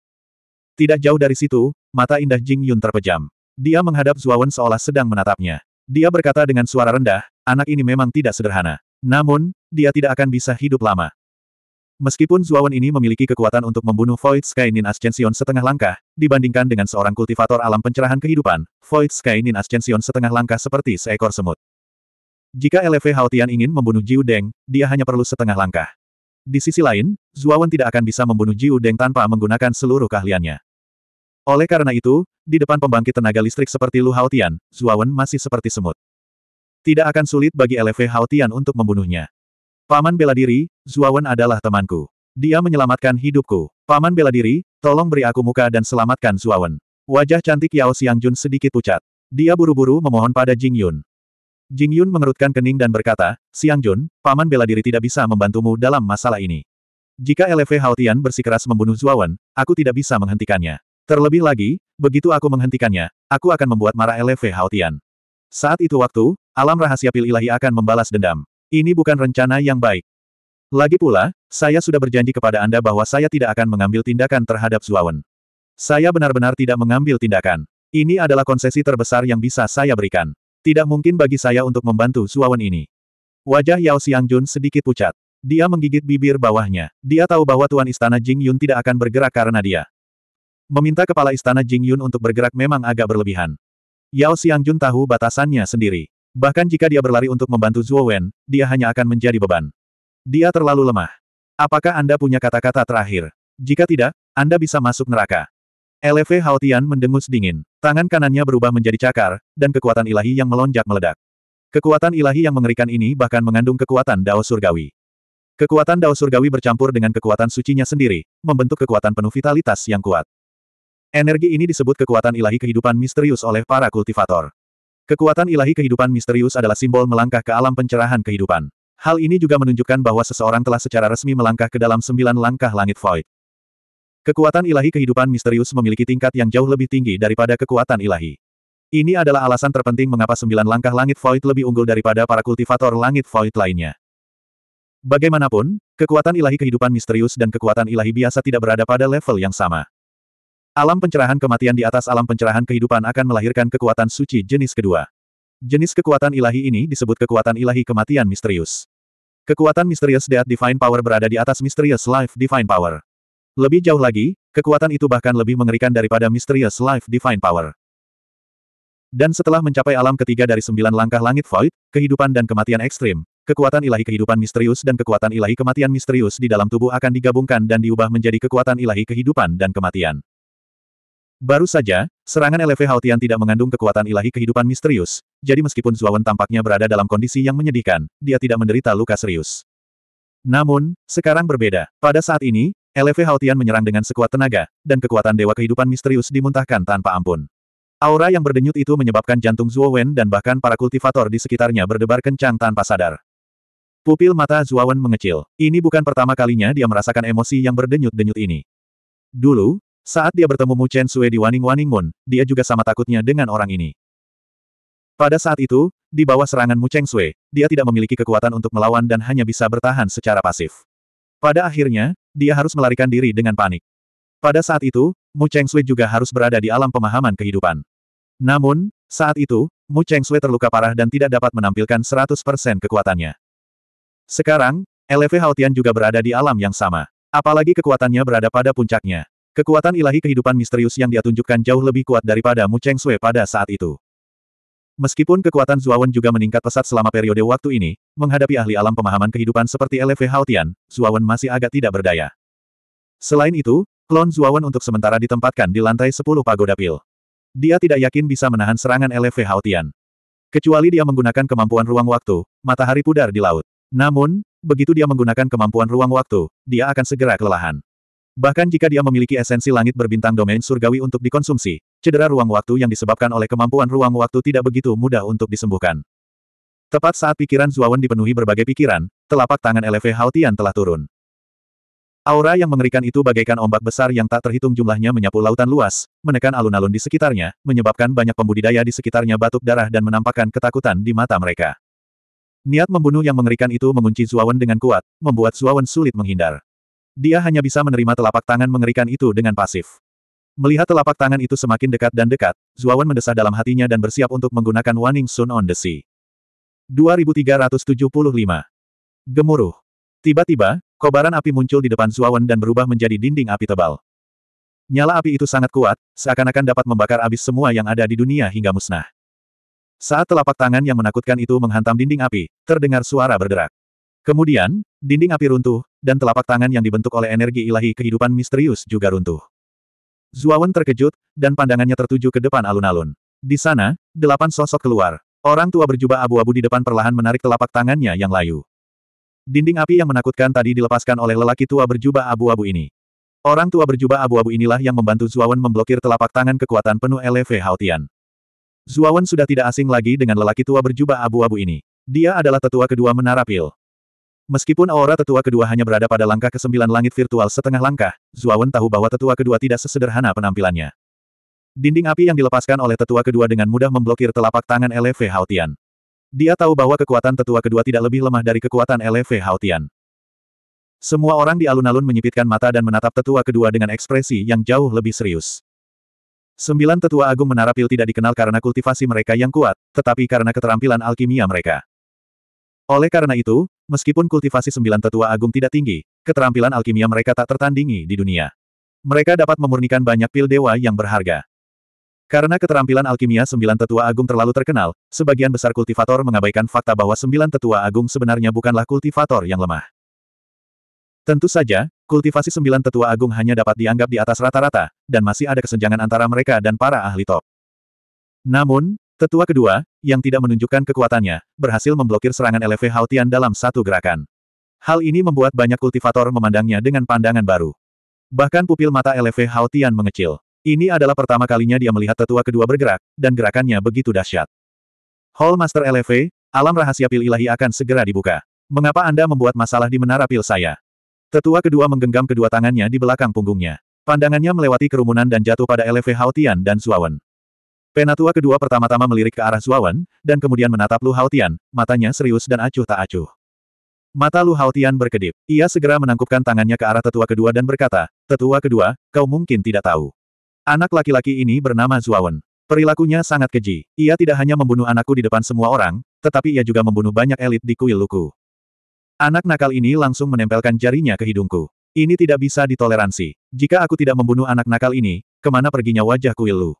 S1: Tidak jauh dari situ, mata indah Jing Yun terpejam. Dia menghadap Zuawan seolah sedang menatapnya. Dia berkata dengan suara rendah, anak ini memang tidak sederhana. Namun, dia tidak akan bisa hidup lama. Meskipun Zuawan ini memiliki kekuatan untuk membunuh Void Sky Nin Ascension setengah langkah, dibandingkan dengan seorang kultivator alam pencerahan kehidupan, Void Sky Nin Ascension setengah langkah seperti seekor semut. Jika LV Haotian ingin membunuh Jiu Deng, dia hanya perlu setengah langkah. Di sisi lain, Zuawan tidak akan bisa membunuh Jiu Deng tanpa menggunakan seluruh keahliannya. Oleh karena itu, di depan pembangkit tenaga listrik seperti Lu Haotian, Zuawan masih seperti semut. Tidak akan sulit bagi LV Haotian untuk membunuhnya. Paman bela diri, Zuawan adalah temanku. Dia menyelamatkan hidupku. Paman bela diri, tolong beri aku muka dan selamatkan Zuawan. Wajah cantik Yao Jun sedikit pucat. Dia buru-buru memohon pada Jing Yun. Jing Yun mengerutkan kening dan berkata, Jun, Paman bela diri tidak bisa membantumu dalam masalah ini. Jika LV Haotian bersikeras membunuh Zuawan, aku tidak bisa menghentikannya. Terlebih lagi, begitu aku menghentikannya, aku akan membuat marah LV Haotian. Saat itu waktu, alam rahasia pil ilahi akan membalas dendam. Ini bukan rencana yang baik. Lagi pula, saya sudah berjanji kepada Anda bahwa saya tidak akan mengambil tindakan terhadap Zuawan. Saya benar-benar tidak mengambil tindakan. Ini adalah konsesi terbesar yang bisa saya berikan. Tidak mungkin bagi saya untuk membantu Zuawan ini. Wajah Yao Xiangjun sedikit pucat. Dia menggigit bibir bawahnya. Dia tahu bahwa Tuan Istana Jing Yun tidak akan bergerak karena dia. Meminta kepala Istana Jing Yun untuk bergerak memang agak berlebihan. Yao Xiangjun tahu batasannya sendiri. Bahkan jika dia berlari untuk membantu Zhuo Wen, dia hanya akan menjadi beban. Dia terlalu lemah. Apakah Anda punya kata-kata terakhir? Jika tidak, Anda bisa masuk neraka. LV Haotian mendengus dingin. Tangan kanannya berubah menjadi cakar, dan kekuatan ilahi yang melonjak meledak. Kekuatan ilahi yang mengerikan ini bahkan mengandung kekuatan Dao Surgawi. Kekuatan Dao Surgawi bercampur dengan kekuatan sucinya sendiri, membentuk kekuatan penuh vitalitas yang kuat. Energi ini disebut kekuatan ilahi kehidupan misterius oleh para kultivator. Kekuatan ilahi kehidupan misterius adalah simbol melangkah ke alam pencerahan kehidupan. Hal ini juga menunjukkan bahwa seseorang telah secara resmi melangkah ke dalam sembilan langkah langit void. Kekuatan ilahi kehidupan misterius memiliki tingkat yang jauh lebih tinggi daripada kekuatan ilahi. Ini adalah alasan terpenting mengapa sembilan langkah langit void lebih unggul daripada para kultivator langit void lainnya. Bagaimanapun, kekuatan ilahi kehidupan misterius dan kekuatan ilahi biasa tidak berada pada level yang sama. Alam pencerahan kematian di atas alam pencerahan kehidupan akan melahirkan kekuatan suci jenis kedua. Jenis kekuatan ilahi ini disebut kekuatan ilahi kematian misterius. Kekuatan misterius Death Divine Power berada di atas misterius Life Divine Power. Lebih jauh lagi, kekuatan itu bahkan lebih mengerikan daripada misterius Life Divine Power. Dan setelah mencapai alam ketiga dari sembilan langkah langit void, kehidupan dan kematian ekstrim, kekuatan ilahi kehidupan misterius dan kekuatan ilahi kematian misterius di dalam tubuh akan digabungkan dan diubah menjadi kekuatan ilahi kehidupan dan kematian. Baru saja, serangan LV Haotian tidak mengandung kekuatan ilahi kehidupan misterius, jadi meskipun Zuawan tampaknya berada dalam kondisi yang menyedihkan, dia tidak menderita luka serius. Namun, sekarang berbeda. Pada saat ini, LV Haotian menyerang dengan sekuat tenaga, dan kekuatan dewa kehidupan misterius dimuntahkan tanpa ampun. Aura yang berdenyut itu menyebabkan jantung Zuowen dan bahkan para kultivator di sekitarnya berdebar kencang tanpa sadar. Pupil mata Zuowen mengecil. Ini bukan pertama kalinya dia merasakan emosi yang berdenyut-denyut ini. Dulu, saat dia bertemu Mu Chen Sui di Waning Waning Moon, dia juga sama takutnya dengan orang ini. Pada saat itu, di bawah serangan Mu Cheng Sui, dia tidak memiliki kekuatan untuk melawan dan hanya bisa bertahan secara pasif. Pada akhirnya, dia harus melarikan diri dengan panik. Pada saat itu, Mu Cheng Sui juga harus berada di alam pemahaman kehidupan. Namun, saat itu, Mu Cheng Sui terluka parah dan tidak dapat menampilkan 100% kekuatannya. Sekarang, LV Tian juga berada di alam yang sama. Apalagi kekuatannya berada pada puncaknya. Kekuatan ilahi kehidupan misterius yang dia tunjukkan jauh lebih kuat daripada Mu Cheng Sui pada saat itu. Meskipun kekuatan Zuawan juga meningkat pesat selama periode waktu ini, menghadapi ahli alam pemahaman kehidupan seperti LV Haltian, Zuawan masih agak tidak berdaya. Selain itu, klon Zuawan untuk sementara ditempatkan di lantai 10 pagoda pil. Dia tidak yakin bisa menahan serangan LV Haltian. Kecuali dia menggunakan kemampuan ruang waktu, matahari pudar di laut. Namun, begitu dia menggunakan kemampuan ruang waktu, dia akan segera kelelahan. Bahkan jika dia memiliki esensi langit berbintang domain surgawi untuk dikonsumsi, cedera ruang waktu yang disebabkan oleh kemampuan ruang waktu tidak begitu mudah untuk disembuhkan. Tepat saat pikiran Zuawan dipenuhi berbagai pikiran, telapak tangan LV Haltian telah turun. Aura yang mengerikan itu bagaikan ombak besar yang tak terhitung jumlahnya menyapu lautan luas, menekan alun-alun di sekitarnya, menyebabkan banyak pembudidaya di sekitarnya batuk darah dan menampakkan ketakutan di mata mereka. Niat membunuh yang mengerikan itu mengunci Zuawan dengan kuat, membuat Zuawan sulit menghindar. Dia hanya bisa menerima telapak tangan mengerikan itu dengan pasif. Melihat telapak tangan itu semakin dekat dan dekat, Zuawan mendesah dalam hatinya dan bersiap untuk menggunakan Waning Sun on the Sea. 2375. Gemuruh. Tiba-tiba, kobaran api muncul di depan Zuawan dan berubah menjadi dinding api tebal. Nyala api itu sangat kuat, seakan-akan dapat membakar abis semua yang ada di dunia hingga musnah. Saat telapak tangan yang menakutkan itu menghantam dinding api, terdengar suara berderak. Kemudian, dinding api runtuh, dan telapak tangan yang dibentuk oleh energi ilahi kehidupan misterius juga runtuh. Zuawan terkejut, dan pandangannya tertuju ke depan alun-alun. Di sana, delapan sosok keluar. Orang tua berjubah abu-abu di depan perlahan menarik telapak tangannya yang layu. Dinding api yang menakutkan tadi dilepaskan oleh lelaki tua berjubah abu-abu ini. Orang tua berjubah abu-abu inilah yang membantu Zuawan memblokir telapak tangan kekuatan penuh LV Haotian. Zuawan sudah tidak asing lagi dengan lelaki tua berjubah abu-abu ini. Dia adalah tetua kedua menara pil. Meskipun aura tetua kedua hanya berada pada langkah ke sembilan langit virtual setengah langkah, Zuawan tahu bahwa tetua kedua tidak sesederhana penampilannya. Dinding api yang dilepaskan oleh tetua kedua dengan mudah memblokir telapak tangan LV Hautian. Dia tahu bahwa kekuatan tetua kedua tidak lebih lemah dari kekuatan LV Hautian. Semua orang di alun-alun menyipitkan mata dan menatap tetua kedua dengan ekspresi yang jauh lebih serius. Sembilan tetua agung menara pil tidak dikenal karena kultivasi mereka yang kuat, tetapi karena keterampilan alkimia mereka. Oleh karena itu, Meskipun kultivasi sembilan tetua agung tidak tinggi, keterampilan alkimia mereka tak tertandingi di dunia. Mereka dapat memurnikan banyak pil dewa yang berharga. Karena keterampilan alkimia sembilan tetua agung terlalu terkenal, sebagian besar kultivator mengabaikan fakta bahwa sembilan tetua agung sebenarnya bukanlah kultivator yang lemah. Tentu saja, kultivasi sembilan tetua agung hanya dapat dianggap di atas rata-rata, dan masih ada kesenjangan antara mereka dan para ahli top. Namun, Tetua kedua, yang tidak menunjukkan kekuatannya, berhasil memblokir serangan LV Hautian dalam satu gerakan. Hal ini membuat banyak kultivator memandangnya dengan pandangan baru. Bahkan pupil mata LV Hautian mengecil. Ini adalah pertama kalinya dia melihat tetua kedua bergerak, dan gerakannya begitu dahsyat. Hall Master LV, alam rahasia pil ilahi akan segera dibuka. Mengapa Anda membuat masalah di menara pil saya? Tetua kedua menggenggam kedua tangannya di belakang punggungnya. Pandangannya melewati kerumunan dan jatuh pada LV Hautian dan Zuawan. Penatua kedua pertama-tama melirik ke arah Zuawan, dan kemudian menatap Lu Haotian, matanya serius dan acuh tak acuh. Mata Lu Haotian berkedip. Ia segera menangkupkan tangannya ke arah tetua kedua dan berkata, Tetua kedua, kau mungkin tidak tahu. Anak laki-laki ini bernama Zuawan. Perilakunya sangat keji. Ia tidak hanya membunuh anakku di depan semua orang, tetapi ia juga membunuh banyak elit di kuil Luku. Anak nakal ini langsung menempelkan jarinya ke hidungku. Ini tidak bisa ditoleransi. Jika aku tidak membunuh anak nakal ini, kemana perginya wajah kuil Lu?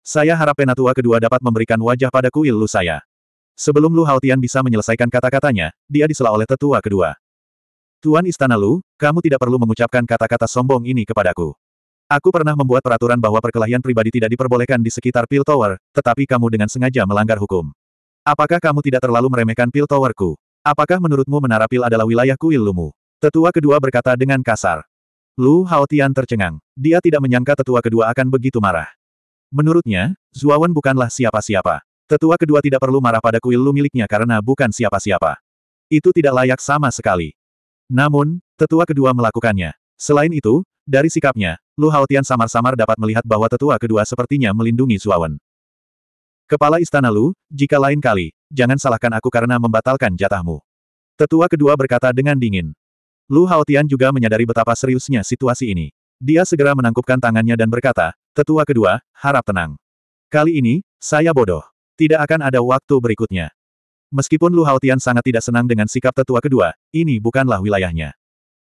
S1: Saya harap penatua kedua dapat memberikan wajah pada kuil Lu saya. Sebelum Lu Haotian bisa menyelesaikan kata-katanya, dia disela oleh tetua kedua. Tuan Istana Lu, kamu tidak perlu mengucapkan kata-kata sombong ini kepadaku. Aku pernah membuat peraturan bahwa perkelahian pribadi tidak diperbolehkan di sekitar Pil Tower, tetapi kamu dengan sengaja melanggar hukum. Apakah kamu tidak terlalu meremehkan Pil Towerku? Apakah menurutmu Menara Pil adalah wilayah kuil Lumu? Tetua kedua berkata dengan kasar. Lu Haotian tercengang. Dia tidak menyangka tetua kedua akan begitu marah. Menurutnya, Zuawan bukanlah siapa-siapa. Tetua kedua tidak perlu marah pada kuil Lu miliknya karena bukan siapa-siapa. Itu tidak layak sama sekali. Namun, tetua kedua melakukannya. Selain itu, dari sikapnya, Lu Haotian samar-samar dapat melihat bahwa tetua kedua sepertinya melindungi Zuawan. Kepala istana Lu, jika lain kali, jangan salahkan aku karena membatalkan jatahmu. Tetua kedua berkata dengan dingin. Lu Haotian juga menyadari betapa seriusnya situasi ini. Dia segera menangkupkan tangannya dan berkata, Tetua kedua, harap tenang. Kali ini, saya bodoh. Tidak akan ada waktu berikutnya. Meskipun Lu Haotian sangat tidak senang dengan sikap tetua kedua, ini bukanlah wilayahnya.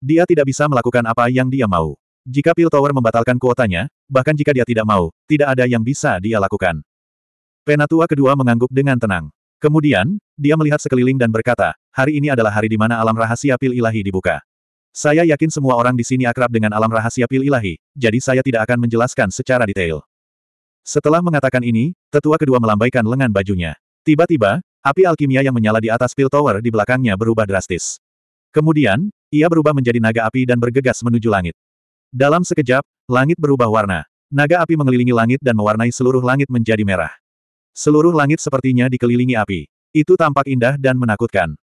S1: Dia tidak bisa melakukan apa yang dia mau. Jika Pil Tower membatalkan kuotanya, bahkan jika dia tidak mau, tidak ada yang bisa dia lakukan. Penatua kedua mengangguk dengan tenang. Kemudian, dia melihat sekeliling dan berkata, hari ini adalah hari di mana alam rahasia pil ilahi dibuka. Saya yakin semua orang di sini akrab dengan alam rahasia pil ilahi, jadi saya tidak akan menjelaskan secara detail. Setelah mengatakan ini, tetua kedua melambaikan lengan bajunya. Tiba-tiba, api alkimia yang menyala di atas pil tower di belakangnya berubah drastis. Kemudian, ia berubah menjadi naga api dan bergegas menuju langit. Dalam sekejap, langit berubah warna. Naga api mengelilingi langit dan mewarnai seluruh langit menjadi merah. Seluruh langit sepertinya dikelilingi api. Itu tampak indah dan menakutkan.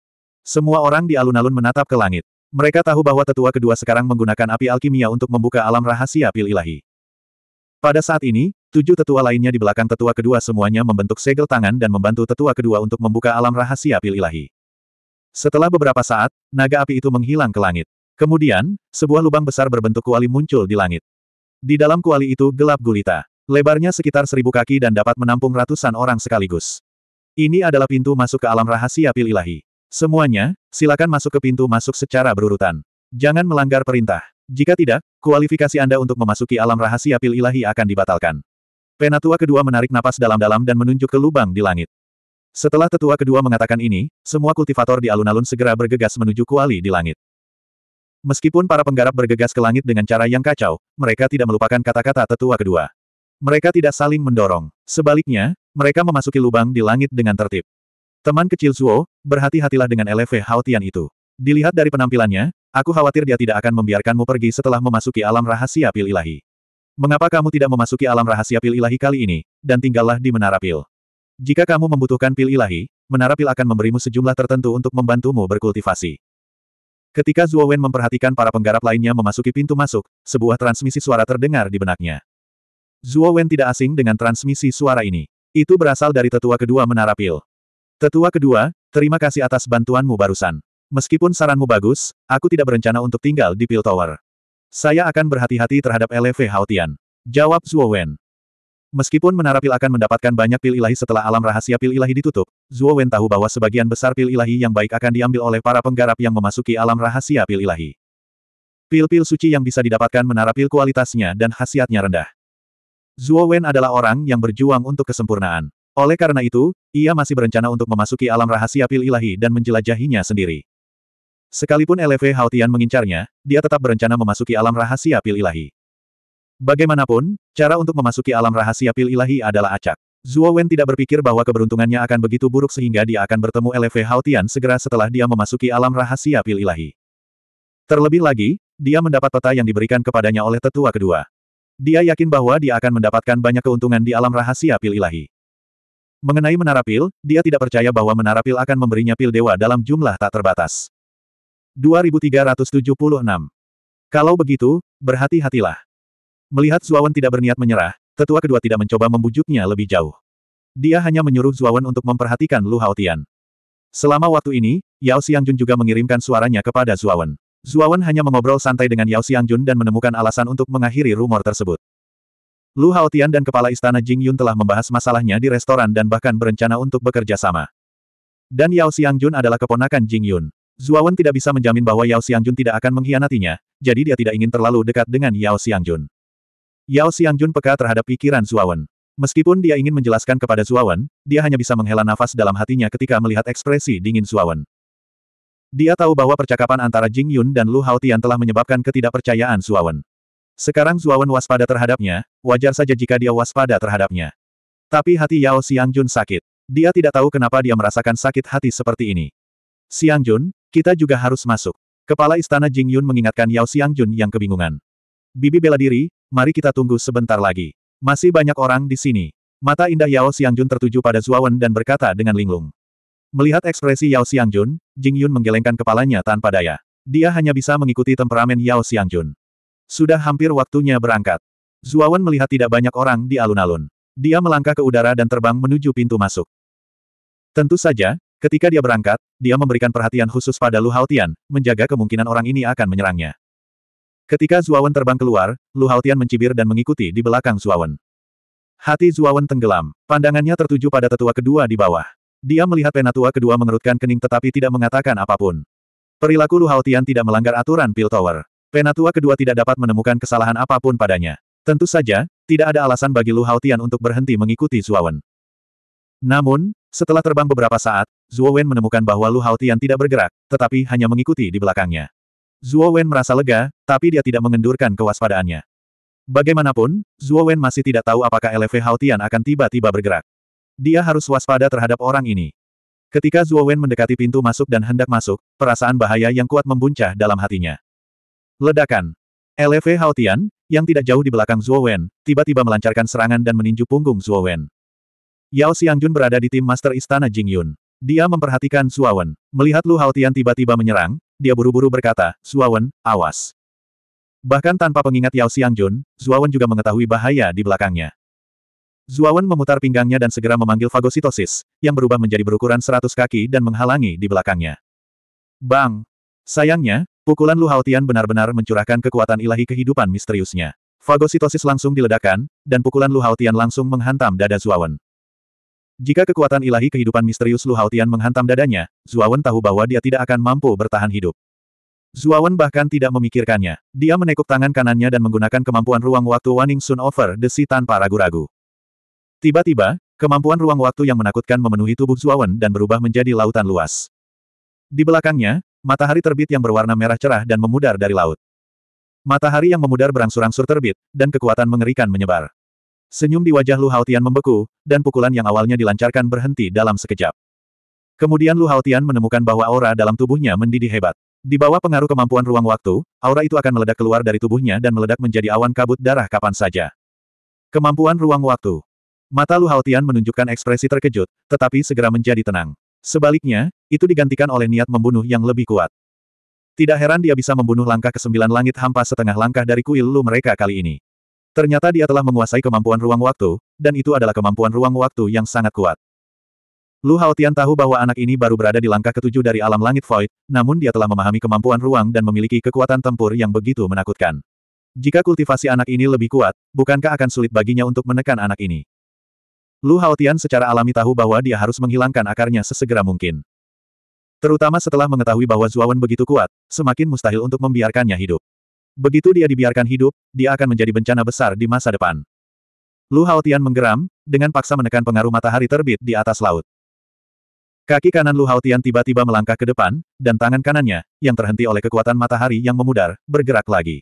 S1: Semua orang di alun-alun menatap ke langit. Mereka tahu bahwa tetua kedua sekarang menggunakan api alkimia untuk membuka alam rahasia pil ilahi. Pada saat ini, tujuh tetua lainnya di belakang tetua kedua semuanya membentuk segel tangan dan membantu tetua kedua untuk membuka alam rahasia pil ilahi. Setelah beberapa saat, naga api itu menghilang ke langit. Kemudian, sebuah lubang besar berbentuk kuali muncul di langit. Di dalam kuali itu gelap gulita. Lebarnya sekitar seribu kaki dan dapat menampung ratusan orang sekaligus. Ini adalah pintu masuk ke alam rahasia pil ilahi. Semuanya, silakan masuk ke pintu masuk secara berurutan. Jangan melanggar perintah. Jika tidak, kualifikasi Anda untuk memasuki alam rahasia pil ilahi akan dibatalkan. Penatua kedua menarik napas dalam-dalam dan menunjuk ke lubang di langit. Setelah tetua kedua mengatakan ini, semua kultivator di alun-alun segera bergegas menuju kuali di langit. Meskipun para penggarap bergegas ke langit dengan cara yang kacau, mereka tidak melupakan kata-kata tetua kedua. Mereka tidak saling mendorong. Sebaliknya, mereka memasuki lubang di langit dengan tertib. Teman kecil Zuo, berhati-hatilah dengan LV Hao itu. Dilihat dari penampilannya, aku khawatir dia tidak akan membiarkanmu pergi setelah memasuki alam rahasia pil ilahi. Mengapa kamu tidak memasuki alam rahasia pil ilahi kali ini, dan tinggallah di menara pil? Jika kamu membutuhkan pil ilahi, menara pil akan memberimu sejumlah tertentu untuk membantumu berkultivasi. Ketika Zuo Wen memperhatikan para penggarap lainnya memasuki pintu masuk, sebuah transmisi suara terdengar di benaknya. Zuo Wen tidak asing dengan transmisi suara ini. Itu berasal dari tetua kedua menara pil. Tetua kedua, terima kasih atas bantuanmu barusan. Meskipun saranmu bagus, aku tidak berencana untuk tinggal di Pil Tower. Saya akan berhati-hati terhadap LV Haotian. Jawab Zuo Wen. Meskipun menara pil akan mendapatkan banyak pil ilahi setelah alam rahasia pil ilahi ditutup, Zuo Wen tahu bahwa sebagian besar pil ilahi yang baik akan diambil oleh para penggarap yang memasuki alam rahasia pil ilahi. Pil-pil suci yang bisa didapatkan menara pil kualitasnya dan khasiatnya rendah. Zuo Wen adalah orang yang berjuang untuk kesempurnaan. Oleh karena itu, ia masih berencana untuk memasuki alam rahasia pil ilahi dan menjelajahinya sendiri. Sekalipun LV Haotian mengincarnya, dia tetap berencana memasuki alam rahasia pil ilahi. Bagaimanapun, cara untuk memasuki alam rahasia pil ilahi adalah acak. Zuo Wen tidak berpikir bahwa keberuntungannya akan begitu buruk sehingga dia akan bertemu LV Haotian segera setelah dia memasuki alam rahasia pil ilahi. Terlebih lagi, dia mendapat peta yang diberikan kepadanya oleh tetua kedua. Dia yakin bahwa dia akan mendapatkan banyak keuntungan di alam rahasia pil ilahi. Mengenai menara pil, dia tidak percaya bahwa menara pil akan memberinya pil dewa dalam jumlah tak terbatas. 2376. Kalau begitu, berhati-hatilah. Melihat Zuawan tidak berniat menyerah, tetua kedua tidak mencoba membujuknya lebih jauh. Dia hanya menyuruh Zuawan untuk memperhatikan Lu Haotian. Selama waktu ini, Yao Xiangjun juga mengirimkan suaranya kepada Zuawan. Zuawan hanya mengobrol santai dengan Yao Xiangjun dan menemukan alasan untuk mengakhiri rumor tersebut. Lu Haotian dan kepala istana Jing Yun telah membahas masalahnya di restoran dan bahkan berencana untuk bekerja sama. Dan Yao Xiangjun adalah keponakan Jing Yun. Zuawan tidak bisa menjamin bahwa Yao Xiangjun tidak akan mengkhianatinya, jadi dia tidak ingin terlalu dekat dengan Yao Xiangjun. Yao Xiangjun peka terhadap pikiran Zuawan. Meskipun dia ingin menjelaskan kepada Zuawan, dia hanya bisa menghela nafas dalam hatinya ketika melihat ekspresi dingin Zuawan. Dia tahu bahwa percakapan antara Jing Yun dan Lu Haotian telah menyebabkan ketidakpercayaan Zuawan. Sekarang Zuawan waspada terhadapnya, wajar saja jika dia waspada terhadapnya. Tapi hati Yao Xiangjun sakit. Dia tidak tahu kenapa dia merasakan sakit hati seperti ini. Xiangjun, kita juga harus masuk. Kepala Istana Jing Yun mengingatkan Yao Xiangjun yang kebingungan. Bibi bela diri, mari kita tunggu sebentar lagi. Masih banyak orang di sini. Mata indah Yao Xiangjun tertuju pada Zuawan dan berkata dengan linglung. Melihat ekspresi Yao Xiangjun, Jing Yun menggelengkan kepalanya tanpa daya. Dia hanya bisa mengikuti temperamen Yao Xiangjun. Sudah hampir waktunya berangkat. Zuawan melihat tidak banyak orang di alun-alun. Dia melangkah ke udara dan terbang menuju pintu masuk. Tentu saja, ketika dia berangkat, dia memberikan perhatian khusus pada Lu Haotian, menjaga kemungkinan orang ini akan menyerangnya. Ketika Zuawan terbang keluar, Lu Haotian mencibir dan mengikuti di belakang Zuawan. Hati Zuawan tenggelam, pandangannya tertuju pada tetua kedua di bawah. Dia melihat penatua kedua mengerutkan kening tetapi tidak mengatakan apapun. Perilaku Lu Haotian tidak melanggar aturan Pil Tower. Penatua kedua tidak dapat menemukan kesalahan apapun padanya. Tentu saja, tidak ada alasan bagi Lu Haotian untuk berhenti mengikuti Zuowen. Namun, setelah terbang beberapa saat, Zuowen menemukan bahwa Lu Haotian tidak bergerak, tetapi hanya mengikuti di belakangnya. Zuowen merasa lega, tapi dia tidak mengendurkan kewaspadaannya. Bagaimanapun, Zuowen masih tidak tahu apakah LV Haotian akan tiba-tiba bergerak. Dia harus waspada terhadap orang ini. Ketika Zuowen mendekati pintu masuk dan hendak masuk, perasaan bahaya yang kuat membuncah dalam hatinya. Ledakan. LV Haotian, yang tidak jauh di belakang Zuo Wen, tiba-tiba melancarkan serangan dan meninju punggung Zuo Wen. Yao Xiangjun berada di tim Master Istana Jingyun. Dia memperhatikan Zuo Wen. Melihat Lu Haotian tiba-tiba menyerang, dia buru-buru berkata, Zuo Wen, awas. Bahkan tanpa pengingat Yao Xiangjun, Zuo Wen juga mengetahui bahaya di belakangnya. Zuo Wen memutar pinggangnya dan segera memanggil fagositosis, yang berubah menjadi berukuran 100 kaki dan menghalangi di belakangnya. Bang! Sayangnya, Pukulan Lu Haotian benar-benar mencurahkan kekuatan ilahi kehidupan misteriusnya. Fagositosis langsung diledakkan, dan pukulan Lu Haotian langsung menghantam dada Zuawan. Jika kekuatan ilahi kehidupan misterius Lu Haotian menghantam dadanya, Zuawan tahu bahwa dia tidak akan mampu bertahan hidup. Zuawan bahkan tidak memikirkannya. Dia menekuk tangan kanannya dan menggunakan kemampuan ruang waktu Waning Sun Over the Sea tanpa ragu-ragu. Tiba-tiba, kemampuan ruang waktu yang menakutkan memenuhi tubuh Zuawan dan berubah menjadi lautan luas. Di belakangnya, matahari terbit yang berwarna merah cerah dan memudar dari laut. Matahari yang memudar berangsur-angsur terbit, dan kekuatan mengerikan menyebar. Senyum di wajah Lu Haotian membeku, dan pukulan yang awalnya dilancarkan berhenti dalam sekejap. Kemudian Lu Haotian menemukan bahwa aura dalam tubuhnya mendidih hebat. Di bawah pengaruh kemampuan ruang waktu, aura itu akan meledak keluar dari tubuhnya dan meledak menjadi awan kabut darah kapan saja. Kemampuan ruang waktu. Mata Lu Haotian menunjukkan ekspresi terkejut, tetapi segera menjadi tenang. Sebaliknya, itu digantikan oleh niat membunuh yang lebih kuat. Tidak heran dia bisa membunuh langkah ke sembilan langit hampa setengah langkah dari kuil lu mereka kali ini. Ternyata dia telah menguasai kemampuan ruang waktu, dan itu adalah kemampuan ruang waktu yang sangat kuat. Lu Haotian tahu bahwa anak ini baru berada di langkah ketujuh dari alam langit void, namun dia telah memahami kemampuan ruang dan memiliki kekuatan tempur yang begitu menakutkan. Jika kultivasi anak ini lebih kuat, bukankah akan sulit baginya untuk menekan anak ini? Lu Haotian secara alami tahu bahwa dia harus menghilangkan akarnya sesegera mungkin. Terutama setelah mengetahui bahwa Zuawan begitu kuat, semakin mustahil untuk membiarkannya hidup. Begitu dia dibiarkan hidup, dia akan menjadi bencana besar di masa depan. Lu Haotian menggeram, dengan paksa menekan pengaruh matahari terbit di atas laut. Kaki kanan Lu Haotian tiba-tiba melangkah ke depan, dan tangan kanannya, yang terhenti oleh kekuatan matahari yang memudar, bergerak lagi.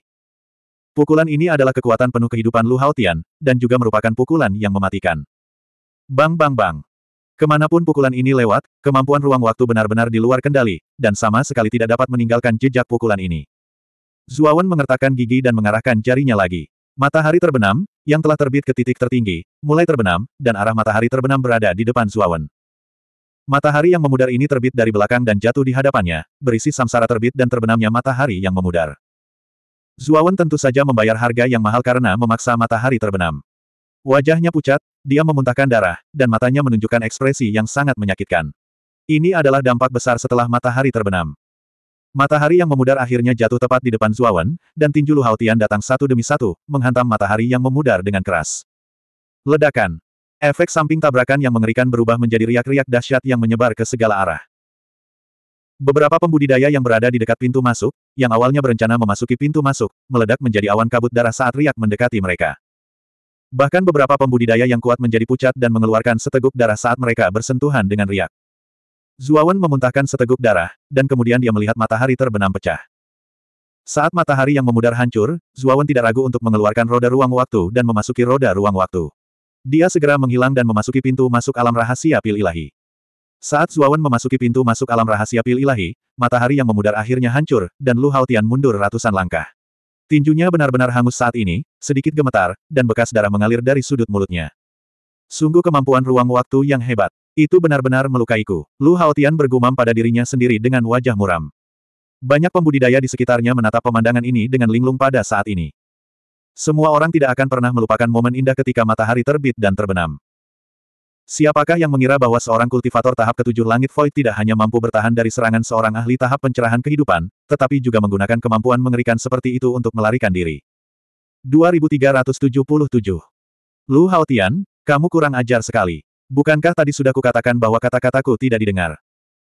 S1: Pukulan ini adalah kekuatan penuh kehidupan Lu Haotian, dan juga merupakan pukulan yang mematikan. Bang bang bang. Kemanapun pukulan ini lewat, kemampuan ruang waktu benar-benar di luar kendali, dan sama sekali tidak dapat meninggalkan jejak pukulan ini. Zuawan mengertakkan gigi dan mengarahkan jarinya lagi. Matahari terbenam, yang telah terbit ke titik tertinggi, mulai terbenam, dan arah matahari terbenam berada di depan Zuawan. Matahari yang memudar ini terbit dari belakang dan jatuh di hadapannya, berisi samsara terbit dan terbenamnya matahari yang memudar. Zuawan tentu saja membayar harga yang mahal karena memaksa matahari terbenam. Wajahnya pucat, dia memuntahkan darah, dan matanya menunjukkan ekspresi yang sangat menyakitkan. Ini adalah dampak besar setelah matahari terbenam. Matahari yang memudar akhirnya jatuh tepat di depan Zuawan, dan tinju Lu datang satu demi satu, menghantam matahari yang memudar dengan keras. Ledakan. Efek samping tabrakan yang mengerikan berubah menjadi riak-riak dahsyat yang menyebar ke segala arah. Beberapa pembudidaya yang berada di dekat pintu masuk, yang awalnya berencana memasuki pintu masuk, meledak menjadi awan kabut darah saat riak mendekati mereka. Bahkan beberapa pembudidaya yang kuat menjadi pucat dan mengeluarkan seteguk darah saat mereka bersentuhan dengan riak. Zuawan memuntahkan seteguk darah, dan kemudian dia melihat matahari terbenam pecah. Saat matahari yang memudar hancur, Zuawan tidak ragu untuk mengeluarkan roda ruang waktu dan memasuki roda ruang waktu. Dia segera menghilang dan memasuki pintu masuk alam rahasia pil ilahi. Saat Zuawan memasuki pintu masuk alam rahasia pil ilahi, matahari yang memudar akhirnya hancur, dan Lu Tian mundur ratusan langkah. Tinjunya benar-benar hangus saat ini, sedikit gemetar, dan bekas darah mengalir dari sudut mulutnya. Sungguh kemampuan ruang waktu yang hebat. Itu benar-benar melukaiku. Lu Haotian bergumam pada dirinya sendiri dengan wajah muram. Banyak pembudidaya di sekitarnya menatap pemandangan ini dengan linglung pada saat ini. Semua orang tidak akan pernah melupakan momen indah ketika matahari terbit dan terbenam. Siapakah yang mengira bahwa seorang kultivator tahap ketujuh langit void tidak hanya mampu bertahan dari serangan seorang ahli tahap pencerahan kehidupan, tetapi juga menggunakan kemampuan mengerikan seperti itu untuk melarikan diri. 2377 Lu Haotian, kamu kurang ajar sekali. Bukankah tadi sudah kukatakan bahwa kata-kataku tidak didengar?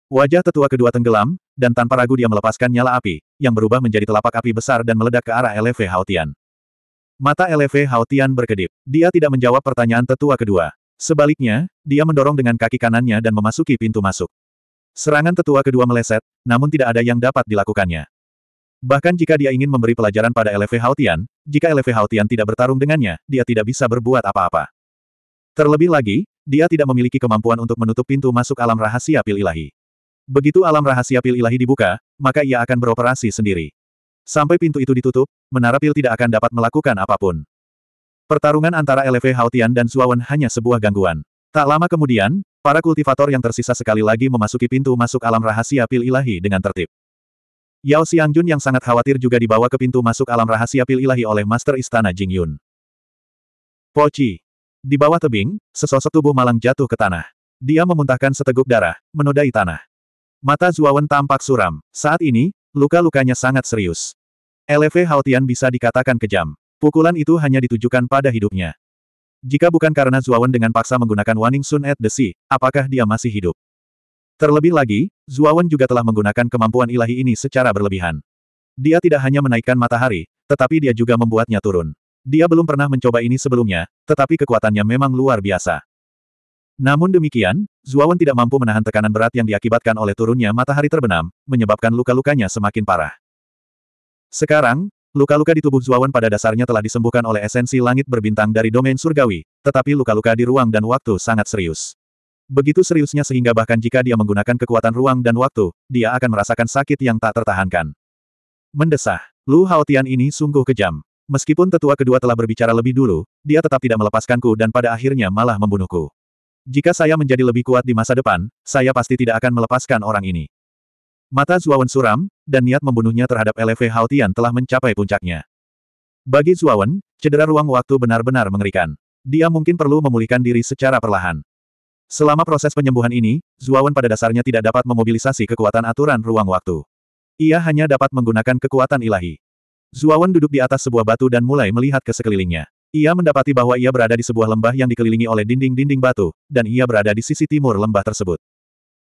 S1: Wajah tetua kedua tenggelam, dan tanpa ragu dia melepaskan nyala api, yang berubah menjadi telapak api besar dan meledak ke arah LV Haotian. Mata LV Haotian berkedip. Dia tidak menjawab pertanyaan tetua kedua. Sebaliknya, dia mendorong dengan kaki kanannya dan memasuki pintu masuk. Serangan tetua kedua meleset, namun tidak ada yang dapat dilakukannya. Bahkan jika dia ingin memberi pelajaran pada LV Haotian, jika LV Haotian tidak bertarung dengannya, dia tidak bisa berbuat apa-apa. Terlebih lagi, dia tidak memiliki kemampuan untuk menutup pintu masuk alam rahasia pil ilahi. Begitu alam rahasia pil ilahi dibuka, maka ia akan beroperasi sendiri. Sampai pintu itu ditutup, menara pil tidak akan dapat melakukan apapun. Pertarungan antara LV Haotian dan Zuawan hanya sebuah gangguan. Tak lama kemudian, para kultivator yang tersisa sekali lagi memasuki pintu masuk alam rahasia pil ilahi dengan tertib. Yao Xiangjun yang sangat khawatir juga dibawa ke pintu masuk alam rahasia pil ilahi oleh Master Istana Jingyun. Pochi, Di bawah tebing, sesosok tubuh malang jatuh ke tanah. Dia memuntahkan seteguk darah, menodai tanah. Mata Zuawan tampak suram. Saat ini, luka-lukanya sangat serius. LV Haotian bisa dikatakan kejam. Pukulan itu hanya ditujukan pada hidupnya. Jika bukan karena Zuawan dengan paksa menggunakan Waning Sun at the Sea, apakah dia masih hidup? Terlebih lagi, Zuawan juga telah menggunakan kemampuan ilahi ini secara berlebihan. Dia tidak hanya menaikkan matahari, tetapi dia juga membuatnya turun. Dia belum pernah mencoba ini sebelumnya, tetapi kekuatannya memang luar biasa. Namun demikian, Zuawan tidak mampu menahan tekanan berat yang diakibatkan oleh turunnya matahari terbenam, menyebabkan luka-lukanya semakin parah. Sekarang, Luka-luka di tubuh Zuawan pada dasarnya telah disembuhkan oleh esensi langit berbintang dari domain surgawi, tetapi luka-luka di ruang dan waktu sangat serius. Begitu seriusnya sehingga bahkan jika dia menggunakan kekuatan ruang dan waktu, dia akan merasakan sakit yang tak tertahankan. Mendesah, Lu Haotian ini sungguh kejam. Meskipun tetua kedua telah berbicara lebih dulu, dia tetap tidak melepaskanku dan pada akhirnya malah membunuhku. Jika saya menjadi lebih kuat di masa depan, saya pasti tidak akan melepaskan orang ini. Mata Zuawan suram, dan niat membunuhnya terhadap LV Haotian telah mencapai puncaknya. Bagi Zuawan, cedera ruang waktu benar-benar mengerikan. Dia mungkin perlu memulihkan diri secara perlahan. Selama proses penyembuhan ini, Zuawan pada dasarnya tidak dapat memobilisasi kekuatan aturan ruang waktu. Ia hanya dapat menggunakan kekuatan ilahi. Zuawan duduk di atas sebuah batu dan mulai melihat ke sekelilingnya. Ia mendapati bahwa ia berada di sebuah lembah yang dikelilingi oleh dinding-dinding batu, dan ia berada di sisi timur lembah tersebut.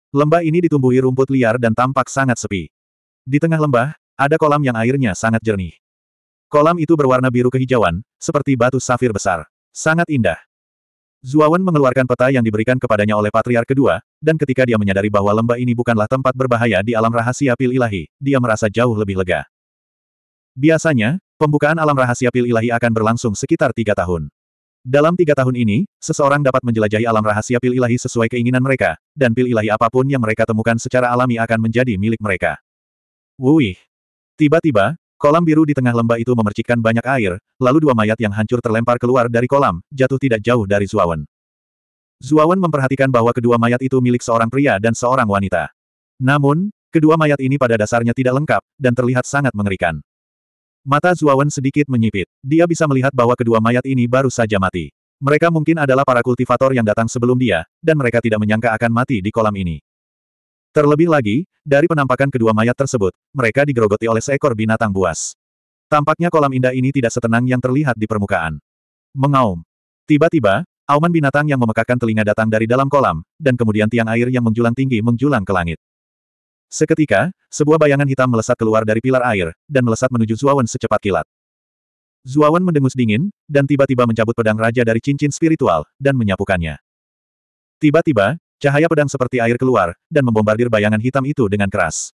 S1: Lembah ini ditumbuhi rumput liar dan tampak sangat sepi. Di tengah lembah, ada kolam yang airnya sangat jernih. Kolam itu berwarna biru kehijauan, seperti batu safir besar. Sangat indah. Zuawan mengeluarkan peta yang diberikan kepadanya oleh patriar kedua, dan ketika dia menyadari bahwa lembah ini bukanlah tempat berbahaya di alam rahasia pil ilahi, dia merasa jauh lebih lega. Biasanya, pembukaan alam rahasia pil ilahi akan berlangsung sekitar tiga tahun. Dalam tiga tahun ini, seseorang dapat menjelajahi alam rahasia pil ilahi sesuai keinginan mereka, dan pil ilahi apapun yang mereka temukan secara alami akan menjadi milik mereka. Wuih! Tiba-tiba, kolam biru di tengah lembah itu memercikkan banyak air, lalu dua mayat yang hancur terlempar keluar dari kolam, jatuh tidak jauh dari Zuawan. Zuawan memperhatikan bahwa kedua mayat itu milik seorang pria dan seorang wanita. Namun, kedua mayat ini pada dasarnya tidak lengkap, dan terlihat sangat mengerikan. Mata Zuawan sedikit menyipit. Dia bisa melihat bahwa kedua mayat ini baru saja mati. Mereka mungkin adalah para kultivator yang datang sebelum dia, dan mereka tidak menyangka akan mati di kolam ini. Terlebih lagi, dari penampakan kedua mayat tersebut, mereka digerogoti oleh seekor binatang buas. Tampaknya kolam indah ini tidak setenang yang terlihat di permukaan. Mengaum. Tiba-tiba, auman binatang yang memekakan telinga datang dari dalam kolam, dan kemudian tiang air yang menjulang tinggi menjulang ke langit. Seketika, sebuah bayangan hitam melesat keluar dari pilar air, dan melesat menuju Zuawan secepat kilat. Zuawan mendengus dingin, dan tiba-tiba mencabut pedang raja dari cincin spiritual, dan menyapukannya. Tiba-tiba, cahaya pedang seperti air keluar, dan membombardir bayangan hitam itu dengan keras.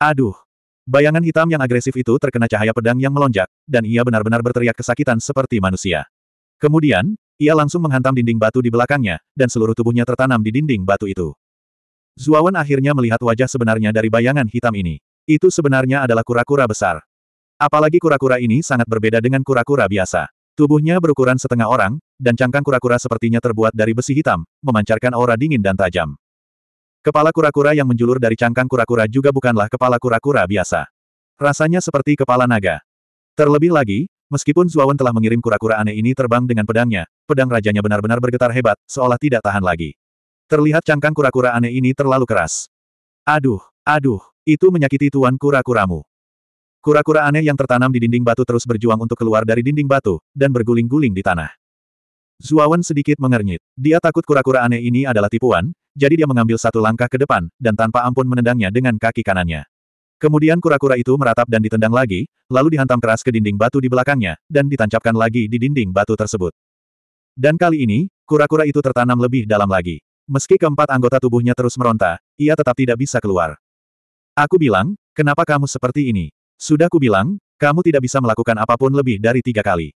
S1: Aduh! Bayangan hitam yang agresif itu terkena cahaya pedang yang melonjak, dan ia benar-benar berteriak kesakitan seperti manusia. Kemudian, ia langsung menghantam dinding batu di belakangnya, dan seluruh tubuhnya tertanam di dinding batu itu. Zuawan akhirnya melihat wajah sebenarnya dari bayangan hitam ini. Itu sebenarnya adalah kura-kura besar. Apalagi kura-kura ini sangat berbeda dengan kura-kura biasa. Tubuhnya berukuran setengah orang, dan cangkang kura-kura sepertinya terbuat dari besi hitam, memancarkan aura dingin dan tajam. Kepala kura-kura yang menjulur dari cangkang kura-kura juga bukanlah kepala kura-kura biasa. Rasanya seperti kepala naga. Terlebih lagi, meskipun Zuawan telah mengirim kura-kura aneh ini terbang dengan pedangnya, pedang rajanya benar-benar bergetar hebat, seolah tidak tahan lagi. Terlihat cangkang kura-kura aneh ini terlalu keras. Aduh, aduh, itu menyakiti tuan kura-kuramu. Kura-kura aneh yang tertanam di dinding batu terus berjuang untuk keluar dari dinding batu, dan berguling-guling di tanah. Zuawan sedikit mengernyit. Dia takut kura-kura aneh ini adalah tipuan, jadi dia mengambil satu langkah ke depan, dan tanpa ampun menendangnya dengan kaki kanannya. Kemudian kura-kura itu meratap dan ditendang lagi, lalu dihantam keras ke dinding batu di belakangnya, dan ditancapkan lagi di dinding batu tersebut. Dan kali ini, kura-kura itu tertanam lebih dalam lagi. Meski keempat anggota tubuhnya terus meronta, ia tetap tidak bisa keluar. Aku bilang, kenapa kamu seperti ini? Sudah ku bilang, kamu tidak bisa melakukan apapun lebih dari tiga kali.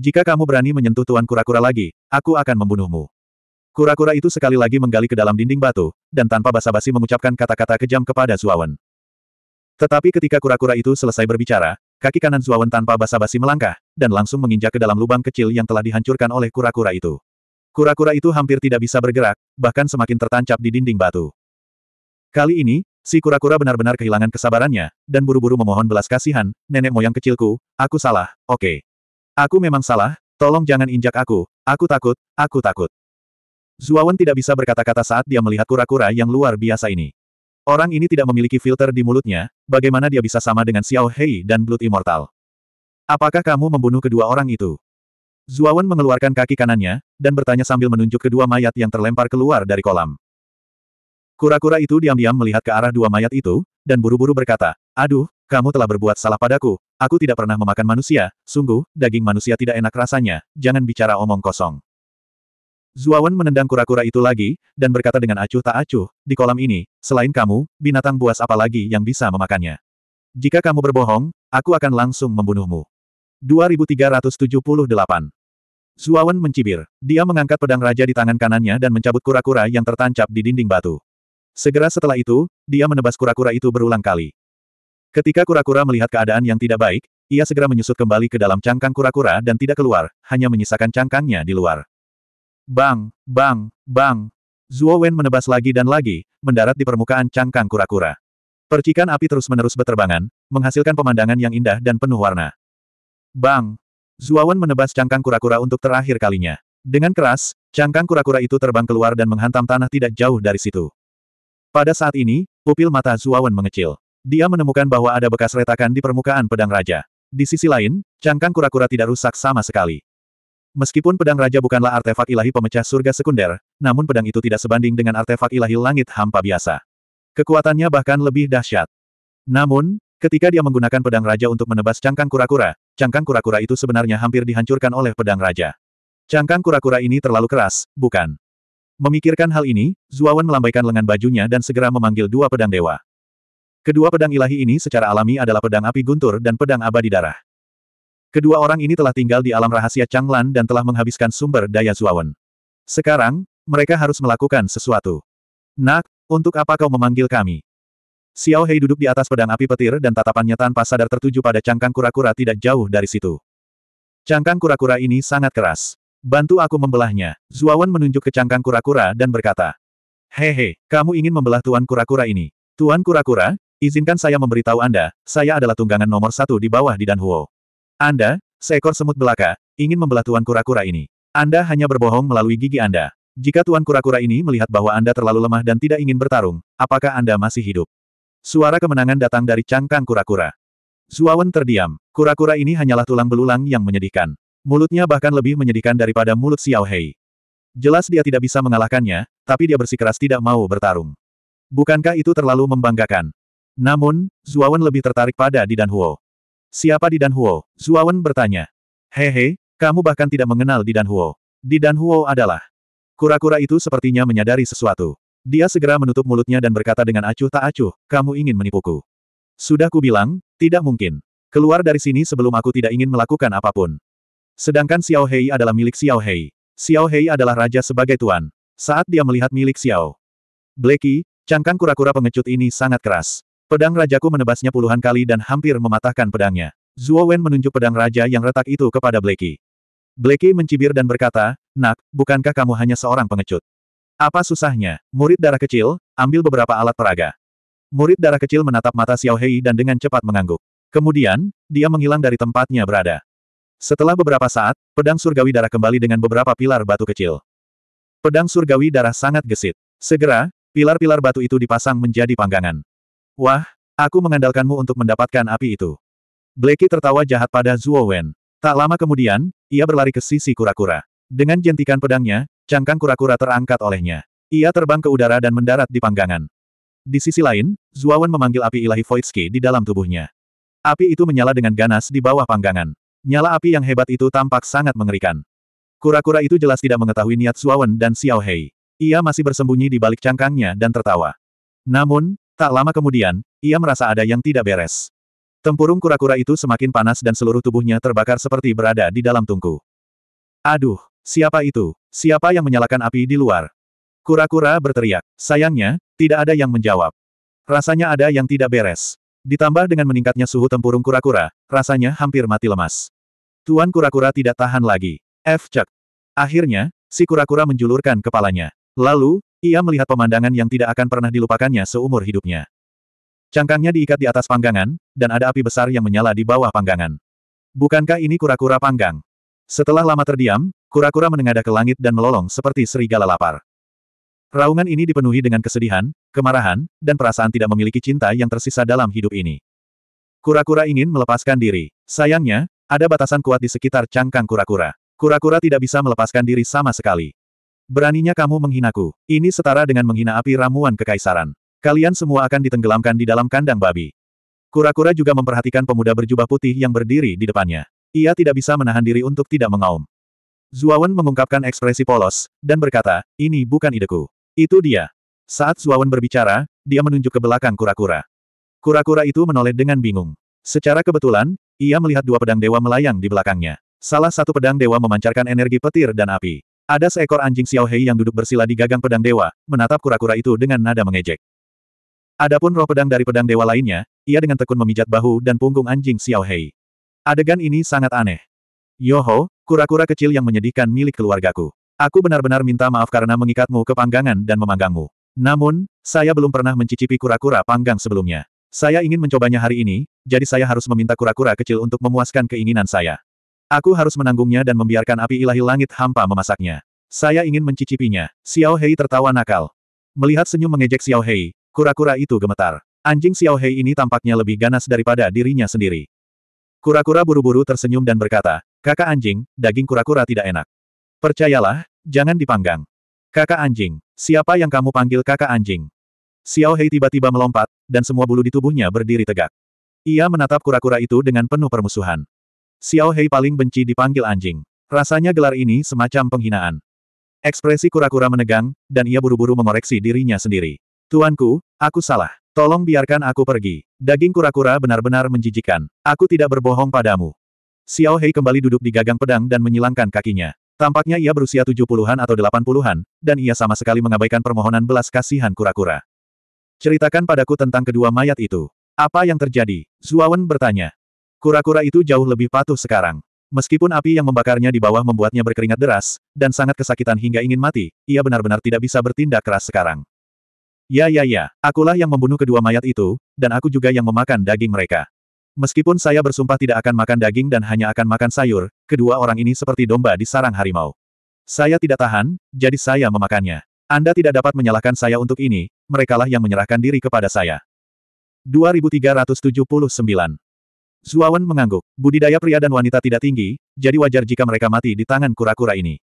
S1: Jika kamu berani menyentuh Tuan Kura-Kura lagi, aku akan membunuhmu. Kura-kura itu sekali lagi menggali ke dalam dinding batu, dan tanpa basa-basi mengucapkan kata-kata kejam kepada Zuawan. Tetapi ketika kura-kura itu selesai berbicara, kaki kanan Zuawan tanpa basa-basi melangkah, dan langsung menginjak ke dalam lubang kecil yang telah dihancurkan oleh kura-kura itu. Kura-kura itu hampir tidak bisa bergerak, bahkan semakin tertancap di dinding batu. Kali ini, si kura-kura benar-benar kehilangan kesabarannya, dan buru-buru memohon belas kasihan, nenek moyang kecilku, aku salah, oke. Okay. Aku memang salah, tolong jangan injak aku, aku takut, aku takut. Zuawan tidak bisa berkata-kata saat dia melihat kura-kura yang luar biasa ini. Orang ini tidak memiliki filter di mulutnya, bagaimana dia bisa sama dengan Xiao Hei dan Blood Immortal? Apakah kamu membunuh kedua orang itu? Zuawan mengeluarkan kaki kanannya, dan bertanya sambil menunjuk kedua mayat yang terlempar keluar dari kolam. Kura-kura itu diam-diam melihat ke arah dua mayat itu, dan buru-buru berkata, Aduh, kamu telah berbuat salah padaku, aku tidak pernah memakan manusia, sungguh, daging manusia tidak enak rasanya, jangan bicara omong kosong. Zuawan menendang kura-kura itu lagi, dan berkata dengan acuh tak acuh, di kolam ini, selain kamu, binatang buas apa lagi yang bisa memakannya? Jika kamu berbohong, aku akan langsung membunuhmu. 2378 Zuawan mencibir. Dia mengangkat pedang raja di tangan kanannya dan mencabut kura-kura yang tertancap di dinding batu. Segera setelah itu, dia menebas kura-kura itu berulang kali. Ketika kura-kura melihat keadaan yang tidak baik, ia segera menyusut kembali ke dalam cangkang kura-kura dan tidak keluar, hanya menyisakan cangkangnya di luar. Bang, bang, bang. Zuo Wen menebas lagi dan lagi, mendarat di permukaan cangkang kura-kura. Percikan api terus-menerus berterbangan, menghasilkan pemandangan yang indah dan penuh warna. Bang, Zuawan menebas cangkang kura-kura untuk terakhir kalinya. Dengan keras, cangkang kura-kura itu terbang keluar dan menghantam tanah tidak jauh dari situ. Pada saat ini, pupil mata Zuawan mengecil. Dia menemukan bahwa ada bekas retakan di permukaan pedang raja. Di sisi lain, cangkang kura-kura tidak rusak sama sekali. Meskipun pedang raja bukanlah artefak ilahi pemecah surga sekunder, namun pedang itu tidak sebanding dengan artefak ilahi langit hampa biasa. Kekuatannya bahkan lebih dahsyat. Namun, Ketika dia menggunakan pedang raja untuk menebas cangkang kura-kura, cangkang kura-kura itu sebenarnya hampir dihancurkan oleh pedang raja. Cangkang kura-kura ini terlalu keras, bukan? Memikirkan hal ini, Zuawan melambaikan lengan bajunya dan segera memanggil dua pedang dewa. Kedua pedang ilahi ini secara alami adalah pedang api guntur dan pedang abadi darah. Kedua orang ini telah tinggal di alam rahasia Changlan dan telah menghabiskan sumber daya Zuawan. Sekarang, mereka harus melakukan sesuatu. Nak, untuk apa kau memanggil kami? Xiao Hei duduk di atas pedang api petir dan tatapannya tanpa sadar tertuju pada cangkang kura-kura tidak jauh dari situ. Cangkang kura-kura ini sangat keras. Bantu aku membelahnya. Zuawan menunjuk ke cangkang kura-kura dan berkata. Hehe, kamu ingin membelah Tuan Kura-Kura ini. Tuan Kura-Kura, izinkan saya memberitahu Anda, saya adalah tunggangan nomor satu di bawah di Danhuo. Anda, seekor semut belaka, ingin membelah Tuan Kura-Kura ini. Anda hanya berbohong melalui gigi Anda. Jika Tuan Kura-Kura ini melihat bahwa Anda terlalu lemah dan tidak ingin bertarung, apakah Anda masih hidup? Suara kemenangan datang dari cangkang kura-kura. Zuawan terdiam. Kura-kura ini hanyalah tulang belulang yang menyedihkan. Mulutnya bahkan lebih menyedihkan daripada mulut Xiao Hei. Jelas dia tidak bisa mengalahkannya, tapi dia bersikeras tidak mau bertarung. Bukankah itu terlalu membanggakan? Namun, Zuawan lebih tertarik pada Di Dan Huo. Siapa Di Dan Huo? Zuawan bertanya. Hehe, kamu bahkan tidak mengenal Di Dan Huo. Di Dan Huo adalah. Kura-kura itu sepertinya menyadari sesuatu. Dia segera menutup mulutnya dan berkata dengan acuh tak acuh, kamu ingin menipuku. Sudah kubilang, tidak mungkin. Keluar dari sini sebelum aku tidak ingin melakukan apapun. Sedangkan Xiao Hei adalah milik Xiao Hei. Xiao Hei adalah raja sebagai tuan. Saat dia melihat milik Xiao. Blacky, cangkang kura-kura pengecut ini sangat keras. Pedang rajaku menebasnya puluhan kali dan hampir mematahkan pedangnya. Zuo Wen menunjuk pedang raja yang retak itu kepada Blacky. Blacky mencibir dan berkata, Nak, bukankah kamu hanya seorang pengecut? Apa susahnya? Murid darah kecil, ambil beberapa alat peraga. Murid darah kecil menatap mata Xiao Hei dan dengan cepat mengangguk. Kemudian, dia menghilang dari tempatnya berada. Setelah beberapa saat, pedang surgawi darah kembali dengan beberapa pilar batu kecil. Pedang surgawi darah sangat gesit. Segera, pilar-pilar batu itu dipasang menjadi panggangan. Wah, aku mengandalkanmu untuk mendapatkan api itu. Blacky tertawa jahat pada Zhuo Wen. Tak lama kemudian, ia berlari ke sisi kura-kura. Dengan jentikan pedangnya, Cangkang kura-kura terangkat olehnya. Ia terbang ke udara dan mendarat di panggangan. Di sisi lain, Zuawan memanggil api ilahi Voitski di dalam tubuhnya. Api itu menyala dengan ganas di bawah panggangan. Nyala api yang hebat itu tampak sangat mengerikan. Kura-kura itu jelas tidak mengetahui niat Zuawan dan Xiao Hei. Ia masih bersembunyi di balik cangkangnya dan tertawa. Namun, tak lama kemudian, ia merasa ada yang tidak beres. Tempurung kura-kura itu semakin panas dan seluruh tubuhnya terbakar seperti berada di dalam tungku. Aduh, siapa itu? Siapa yang menyalakan api di luar? Kura-kura berteriak. Sayangnya, tidak ada yang menjawab. Rasanya ada yang tidak beres. Ditambah dengan meningkatnya suhu tempurung kura-kura, rasanya hampir mati lemas. Tuan kura-kura tidak tahan lagi. F. Cek. Akhirnya, si kura-kura menjulurkan kepalanya. Lalu, ia melihat pemandangan yang tidak akan pernah dilupakannya seumur hidupnya. Cangkangnya diikat di atas panggangan, dan ada api besar yang menyala di bawah panggangan. Bukankah ini kura-kura panggang? Setelah lama terdiam, kura-kura menengadah ke langit dan melolong seperti serigala lapar. Raungan ini dipenuhi dengan kesedihan, kemarahan, dan perasaan tidak memiliki cinta yang tersisa dalam hidup ini. Kura-kura ingin melepaskan diri. Sayangnya, ada batasan kuat di sekitar cangkang kura-kura. Kura-kura tidak bisa melepaskan diri sama sekali. Beraninya kamu menghinaku. Ini setara dengan menghina api ramuan kekaisaran. Kalian semua akan ditenggelamkan di dalam kandang babi. Kura-kura juga memperhatikan pemuda berjubah putih yang berdiri di depannya. Ia tidak bisa menahan diri untuk tidak mengaum. Zuawan mengungkapkan ekspresi polos, dan berkata, ini bukan ideku. Itu dia. Saat Zuawan berbicara, dia menunjuk ke belakang kura-kura. Kura-kura itu menoleh dengan bingung. Secara kebetulan, ia melihat dua pedang dewa melayang di belakangnya. Salah satu pedang dewa memancarkan energi petir dan api. Ada seekor anjing Xiaohei yang duduk bersila di gagang pedang dewa, menatap kura-kura itu dengan nada mengejek. Adapun roh pedang dari pedang dewa lainnya, ia dengan tekun memijat bahu dan punggung anjing Xiaohei. Adegan ini sangat aneh. Yoho, kura-kura kecil yang menyedihkan milik keluargaku. Aku benar-benar minta maaf karena mengikatmu ke panggangan dan memanggangmu. Namun, saya belum pernah mencicipi kura-kura panggang sebelumnya. Saya ingin mencobanya hari ini, jadi saya harus meminta kura-kura kecil untuk memuaskan keinginan saya. Aku harus menanggungnya dan membiarkan api ilahi langit hampa memasaknya. Saya ingin mencicipinya. Xiao Hei tertawa nakal. Melihat senyum mengejek Xiao Hei, kura-kura itu gemetar. Anjing Xiao Hei ini tampaknya lebih ganas daripada dirinya sendiri. Kura-kura buru-buru tersenyum dan berkata, kakak anjing, daging kura-kura tidak enak. Percayalah, jangan dipanggang. Kakak anjing, siapa yang kamu panggil kakak anjing? Xiao Hei tiba-tiba melompat, dan semua bulu di tubuhnya berdiri tegak. Ia menatap kura-kura itu dengan penuh permusuhan. Xiao Hei paling benci dipanggil anjing. Rasanya gelar ini semacam penghinaan. Ekspresi kura-kura menegang, dan ia buru-buru mengoreksi dirinya sendiri. Tuanku, aku salah. Tolong biarkan aku pergi. Daging kura-kura benar-benar menjijikan. Aku tidak berbohong padamu. Xiao Hei kembali duduk di gagang pedang dan menyilangkan kakinya. Tampaknya ia berusia 70-an atau delapan puluhan, dan ia sama sekali mengabaikan permohonan belas kasihan kura-kura. Ceritakan padaku tentang kedua mayat itu. Apa yang terjadi? Zuawan bertanya. Kura-kura itu jauh lebih patuh sekarang. Meskipun api yang membakarnya di bawah membuatnya berkeringat deras, dan sangat kesakitan hingga ingin mati, ia benar-benar tidak bisa bertindak keras sekarang. Ya ya ya, akulah yang membunuh kedua mayat itu, dan aku juga yang memakan daging mereka. Meskipun saya bersumpah tidak akan makan daging dan hanya akan makan sayur, kedua orang ini seperti domba di sarang harimau. Saya tidak tahan, jadi saya memakannya. Anda tidak dapat menyalahkan saya untuk ini, merekalah yang menyerahkan diri kepada saya. 2379 Zuawan mengangguk. Budidaya pria dan wanita tidak tinggi, jadi wajar jika mereka mati di tangan kura-kura ini.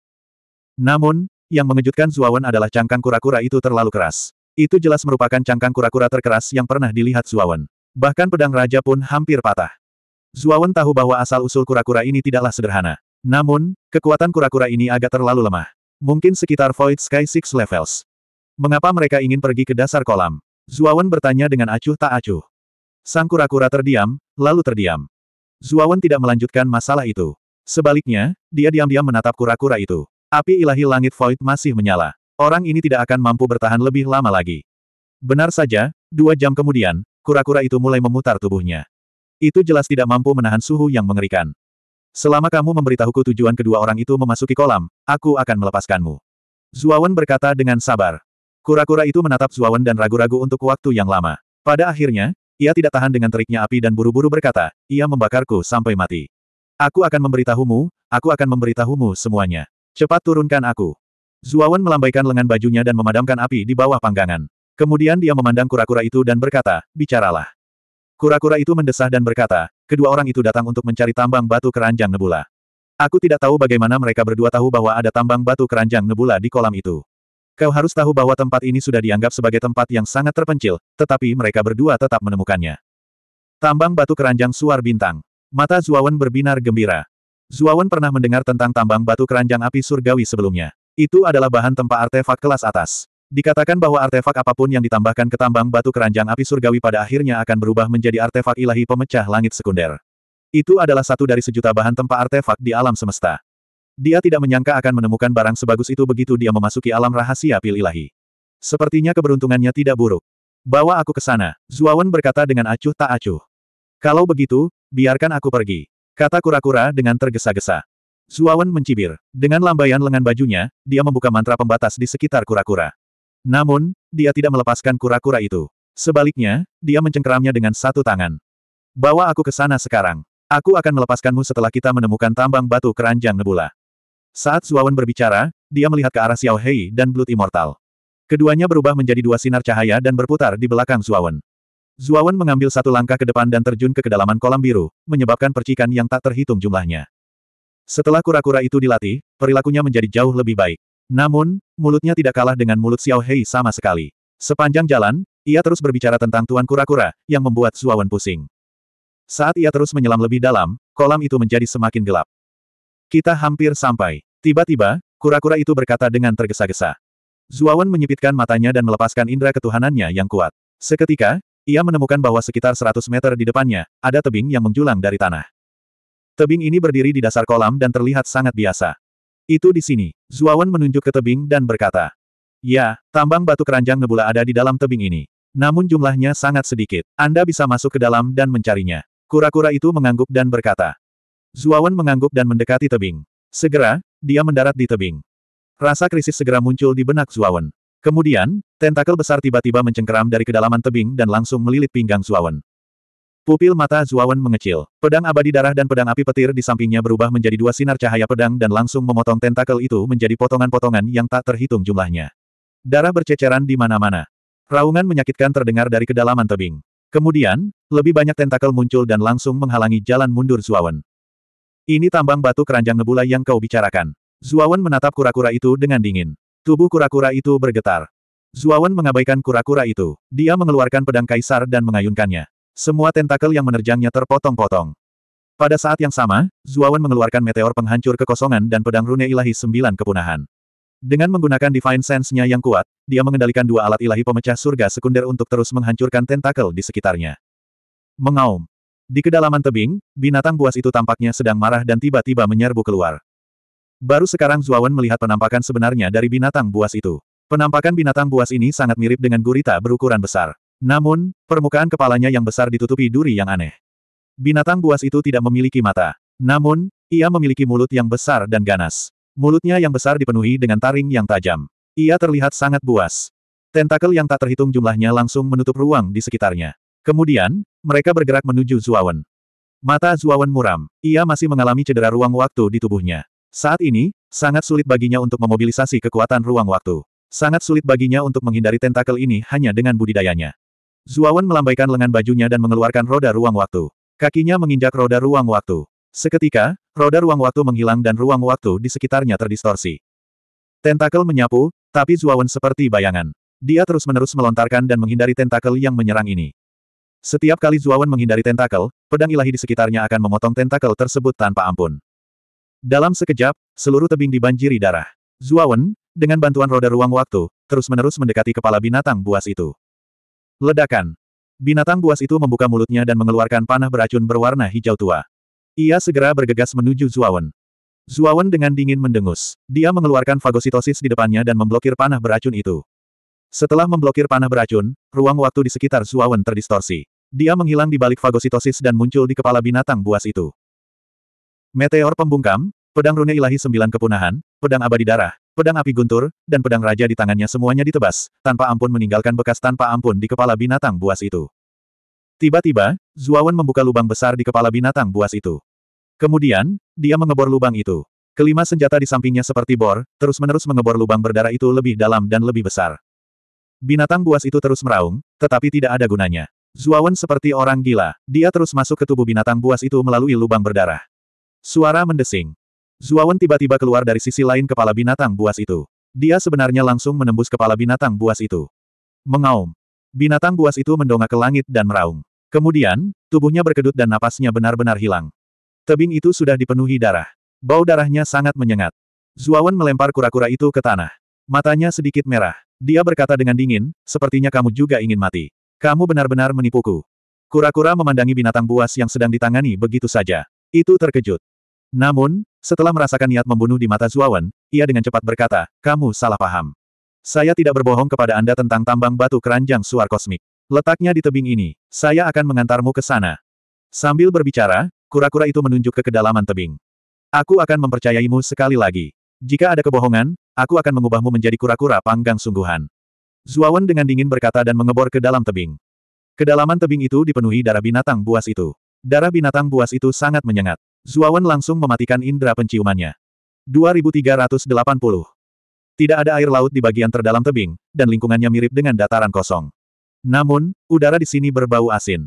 S1: Namun, yang mengejutkan Zuawan adalah cangkang kura-kura itu terlalu keras. Itu jelas merupakan cangkang kura-kura terkeras yang pernah dilihat Zuawan. Bahkan pedang raja pun hampir patah. Zuawan tahu bahwa asal-usul kura-kura ini tidaklah sederhana. Namun, kekuatan kura-kura ini agak terlalu lemah. Mungkin sekitar Void Sky Six Levels. Mengapa mereka ingin pergi ke dasar kolam? Zuawan bertanya dengan acuh tak acuh. Sang kura-kura terdiam, lalu terdiam. Zuawan tidak melanjutkan masalah itu. Sebaliknya, dia diam-diam menatap kura-kura itu. Api ilahi langit Void masih menyala. Orang ini tidak akan mampu bertahan lebih lama lagi. Benar saja, dua jam kemudian, kura-kura itu mulai memutar tubuhnya. Itu jelas tidak mampu menahan suhu yang mengerikan. Selama kamu memberitahuku tujuan kedua orang itu memasuki kolam, aku akan melepaskanmu. Zuawan berkata dengan sabar. Kura-kura itu menatap Zuawan dan ragu-ragu untuk waktu yang lama. Pada akhirnya, ia tidak tahan dengan teriknya api dan buru-buru berkata, ia membakarku sampai mati. Aku akan memberitahumu, aku akan memberitahumu semuanya. Cepat turunkan aku. Zuawan melambaikan lengan bajunya dan memadamkan api di bawah panggangan. Kemudian dia memandang kura-kura itu dan berkata, bicaralah. Kura-kura itu mendesah dan berkata, kedua orang itu datang untuk mencari tambang batu keranjang nebula. Aku tidak tahu bagaimana mereka berdua tahu bahwa ada tambang batu keranjang nebula di kolam itu. Kau harus tahu bahwa tempat ini sudah dianggap sebagai tempat yang sangat terpencil, tetapi mereka berdua tetap menemukannya. Tambang batu keranjang suar bintang. Mata Zuawan berbinar gembira. Zuawan pernah mendengar tentang tambang batu keranjang api surgawi sebelumnya. Itu adalah bahan tempa artefak kelas atas. Dikatakan bahwa artefak apapun yang ditambahkan ke tambang batu keranjang api surgawi pada akhirnya akan berubah menjadi artefak ilahi pemecah langit sekunder. Itu adalah satu dari sejuta bahan tempa artefak di alam semesta. Dia tidak menyangka akan menemukan barang sebagus itu begitu dia memasuki alam rahasia pil ilahi. Sepertinya keberuntungannya tidak buruk. Bawa aku ke sana, Zuawan berkata dengan acuh tak acuh. Kalau begitu, biarkan aku pergi. Kata kura-kura dengan tergesa-gesa. Zuawan mencibir. Dengan lambaian lengan bajunya, dia membuka mantra pembatas di sekitar kura-kura. Namun, dia tidak melepaskan kura-kura itu. Sebaliknya, dia mencengkeramnya dengan satu tangan. Bawa aku ke sana sekarang. Aku akan melepaskanmu setelah kita menemukan tambang batu keranjang nebula. Saat Zuawan berbicara, dia melihat ke arah Xiao Hei dan Blood Immortal. Keduanya berubah menjadi dua sinar cahaya dan berputar di belakang Zuawan. Zuawan mengambil satu langkah ke depan dan terjun ke kedalaman kolam biru, menyebabkan percikan yang tak terhitung jumlahnya. Setelah kura-kura itu dilatih, perilakunya menjadi jauh lebih baik. Namun, mulutnya tidak kalah dengan mulut Xiao Hei sama sekali. Sepanjang jalan, ia terus berbicara tentang Tuan Kura-Kura, yang membuat Zuawan pusing. Saat ia terus menyelam lebih dalam, kolam itu menjadi semakin gelap. Kita hampir sampai. Tiba-tiba, kura-kura itu berkata dengan tergesa-gesa. Zuawan menyipitkan matanya dan melepaskan indera ketuhanannya yang kuat. Seketika, ia menemukan bahwa sekitar 100 meter di depannya, ada tebing yang menjulang dari tanah. Tebing ini berdiri di dasar kolam dan terlihat sangat biasa. Itu di sini. Zuawan menunjuk ke tebing dan berkata. Ya, tambang batu keranjang nebula ada di dalam tebing ini. Namun jumlahnya sangat sedikit. Anda bisa masuk ke dalam dan mencarinya. Kura-kura itu mengangguk dan berkata. Zuawan mengangguk dan mendekati tebing. Segera, dia mendarat di tebing. Rasa krisis segera muncul di benak Zuawan. Kemudian, tentakel besar tiba-tiba mencengkeram dari kedalaman tebing dan langsung melilit pinggang Zuawan. Pupil mata Zuawan mengecil. Pedang abadi darah dan pedang api petir di sampingnya berubah menjadi dua sinar cahaya pedang dan langsung memotong tentakel itu menjadi potongan-potongan yang tak terhitung jumlahnya. Darah berceceran di mana-mana. Raungan menyakitkan terdengar dari kedalaman tebing. Kemudian, lebih banyak tentakel muncul dan langsung menghalangi jalan mundur Zuawan. Ini tambang batu keranjang nebula yang kau bicarakan. Zuawan menatap kura-kura itu dengan dingin. Tubuh kura-kura itu bergetar. Zuawan mengabaikan kura-kura itu. Dia mengeluarkan pedang kaisar dan mengayunkannya. Semua tentakel yang menerjangnya terpotong-potong. Pada saat yang sama, Zuawan mengeluarkan meteor penghancur kekosongan dan pedang rune ilahi sembilan kepunahan. Dengan menggunakan Divine Sense-nya yang kuat, dia mengendalikan dua alat ilahi pemecah surga sekunder untuk terus menghancurkan tentakel di sekitarnya. Mengaum. Di kedalaman tebing, binatang buas itu tampaknya sedang marah dan tiba-tiba menyerbu keluar. Baru sekarang Zuawan melihat penampakan sebenarnya dari binatang buas itu. Penampakan binatang buas ini sangat mirip dengan gurita berukuran besar. Namun, permukaan kepalanya yang besar ditutupi duri yang aneh. Binatang buas itu tidak memiliki mata. Namun, ia memiliki mulut yang besar dan ganas. Mulutnya yang besar dipenuhi dengan taring yang tajam. Ia terlihat sangat buas. Tentakel yang tak terhitung jumlahnya langsung menutup ruang di sekitarnya. Kemudian, mereka bergerak menuju Zuawan. Mata Zuawan muram. Ia masih mengalami cedera ruang waktu di tubuhnya. Saat ini, sangat sulit baginya untuk memobilisasi kekuatan ruang waktu. Sangat sulit baginya untuk menghindari tentakel ini hanya dengan budidayanya. Zuawan melambaikan lengan bajunya dan mengeluarkan roda ruang waktu. Kakinya menginjak roda ruang waktu. Seketika, roda ruang waktu menghilang dan ruang waktu di sekitarnya terdistorsi. Tentakel menyapu, tapi Zuawan seperti bayangan. Dia terus-menerus melontarkan dan menghindari tentakel yang menyerang ini. Setiap kali Zuawan menghindari tentakel, pedang ilahi di sekitarnya akan memotong tentakel tersebut tanpa ampun. Dalam sekejap, seluruh tebing dibanjiri darah. Zuawan, dengan bantuan roda ruang waktu, terus-menerus mendekati kepala binatang buas itu. Ledakan. Binatang buas itu membuka mulutnya dan mengeluarkan panah beracun berwarna hijau tua. Ia segera bergegas menuju Zuawan. Zuawan dengan dingin mendengus. Dia mengeluarkan fagositosis di depannya dan memblokir panah beracun itu. Setelah memblokir panah beracun, ruang waktu di sekitar Zuawan terdistorsi. Dia menghilang di balik fagositosis dan muncul di kepala binatang buas itu. Meteor pembungkam, pedang rune ilahi sembilan kepunahan, pedang abadi darah, Pedang api guntur, dan pedang raja di tangannya semuanya ditebas, tanpa ampun meninggalkan bekas tanpa ampun di kepala binatang buas itu. Tiba-tiba, Zuawan membuka lubang besar di kepala binatang buas itu. Kemudian, dia mengebor lubang itu. Kelima senjata di sampingnya seperti bor, terus-menerus mengebor lubang berdarah itu lebih dalam dan lebih besar. Binatang buas itu terus meraung, tetapi tidak ada gunanya. Zuawan seperti orang gila, dia terus masuk ke tubuh binatang buas itu melalui lubang berdarah. Suara mendesing. Zuawan tiba-tiba keluar dari sisi lain kepala binatang buas itu. Dia sebenarnya langsung menembus kepala binatang buas itu. Mengaum. Binatang buas itu mendongak ke langit dan meraung. Kemudian, tubuhnya berkedut dan napasnya benar-benar hilang. Tebing itu sudah dipenuhi darah. Bau darahnya sangat menyengat. Zuawan melempar kura-kura itu ke tanah. Matanya sedikit merah. Dia berkata dengan dingin, sepertinya kamu juga ingin mati. Kamu benar-benar menipuku. Kura-kura memandangi binatang buas yang sedang ditangani begitu saja. Itu terkejut. Namun, setelah merasakan niat membunuh di mata Zuawan, ia dengan cepat berkata, kamu salah paham. Saya tidak berbohong kepada Anda tentang tambang batu keranjang suar kosmik. Letaknya di tebing ini, saya akan mengantarmu ke sana. Sambil berbicara, kura-kura itu menunjuk ke kedalaman tebing. Aku akan mempercayaimu sekali lagi. Jika ada kebohongan, aku akan mengubahmu menjadi kura-kura panggang sungguhan. Zuawan dengan dingin berkata dan mengebor ke dalam tebing. Kedalaman tebing itu dipenuhi darah binatang buas itu. Darah binatang buas itu sangat menyengat. Zuawan langsung mematikan indera penciumannya. 2380. Tidak ada air laut di bagian terdalam tebing, dan lingkungannya mirip dengan dataran kosong. Namun, udara di sini berbau asin.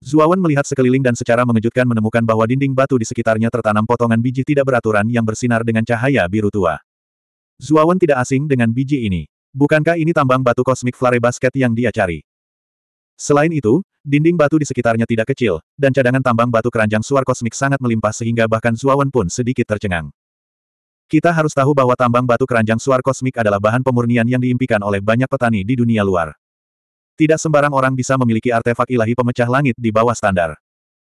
S1: Zuawan melihat sekeliling dan secara mengejutkan menemukan bahwa dinding batu di sekitarnya tertanam potongan biji tidak beraturan yang bersinar dengan cahaya biru tua. Zuawan tidak asing dengan biji ini. Bukankah ini tambang batu kosmik flare basket yang dia cari? Selain itu, Dinding batu di sekitarnya tidak kecil, dan cadangan tambang batu keranjang suar kosmik sangat melimpah sehingga bahkan Zuawan pun sedikit tercengang. Kita harus tahu bahwa tambang batu keranjang suar kosmik adalah bahan pemurnian yang diimpikan oleh banyak petani di dunia luar. Tidak sembarang orang bisa memiliki artefak ilahi pemecah langit di bawah standar.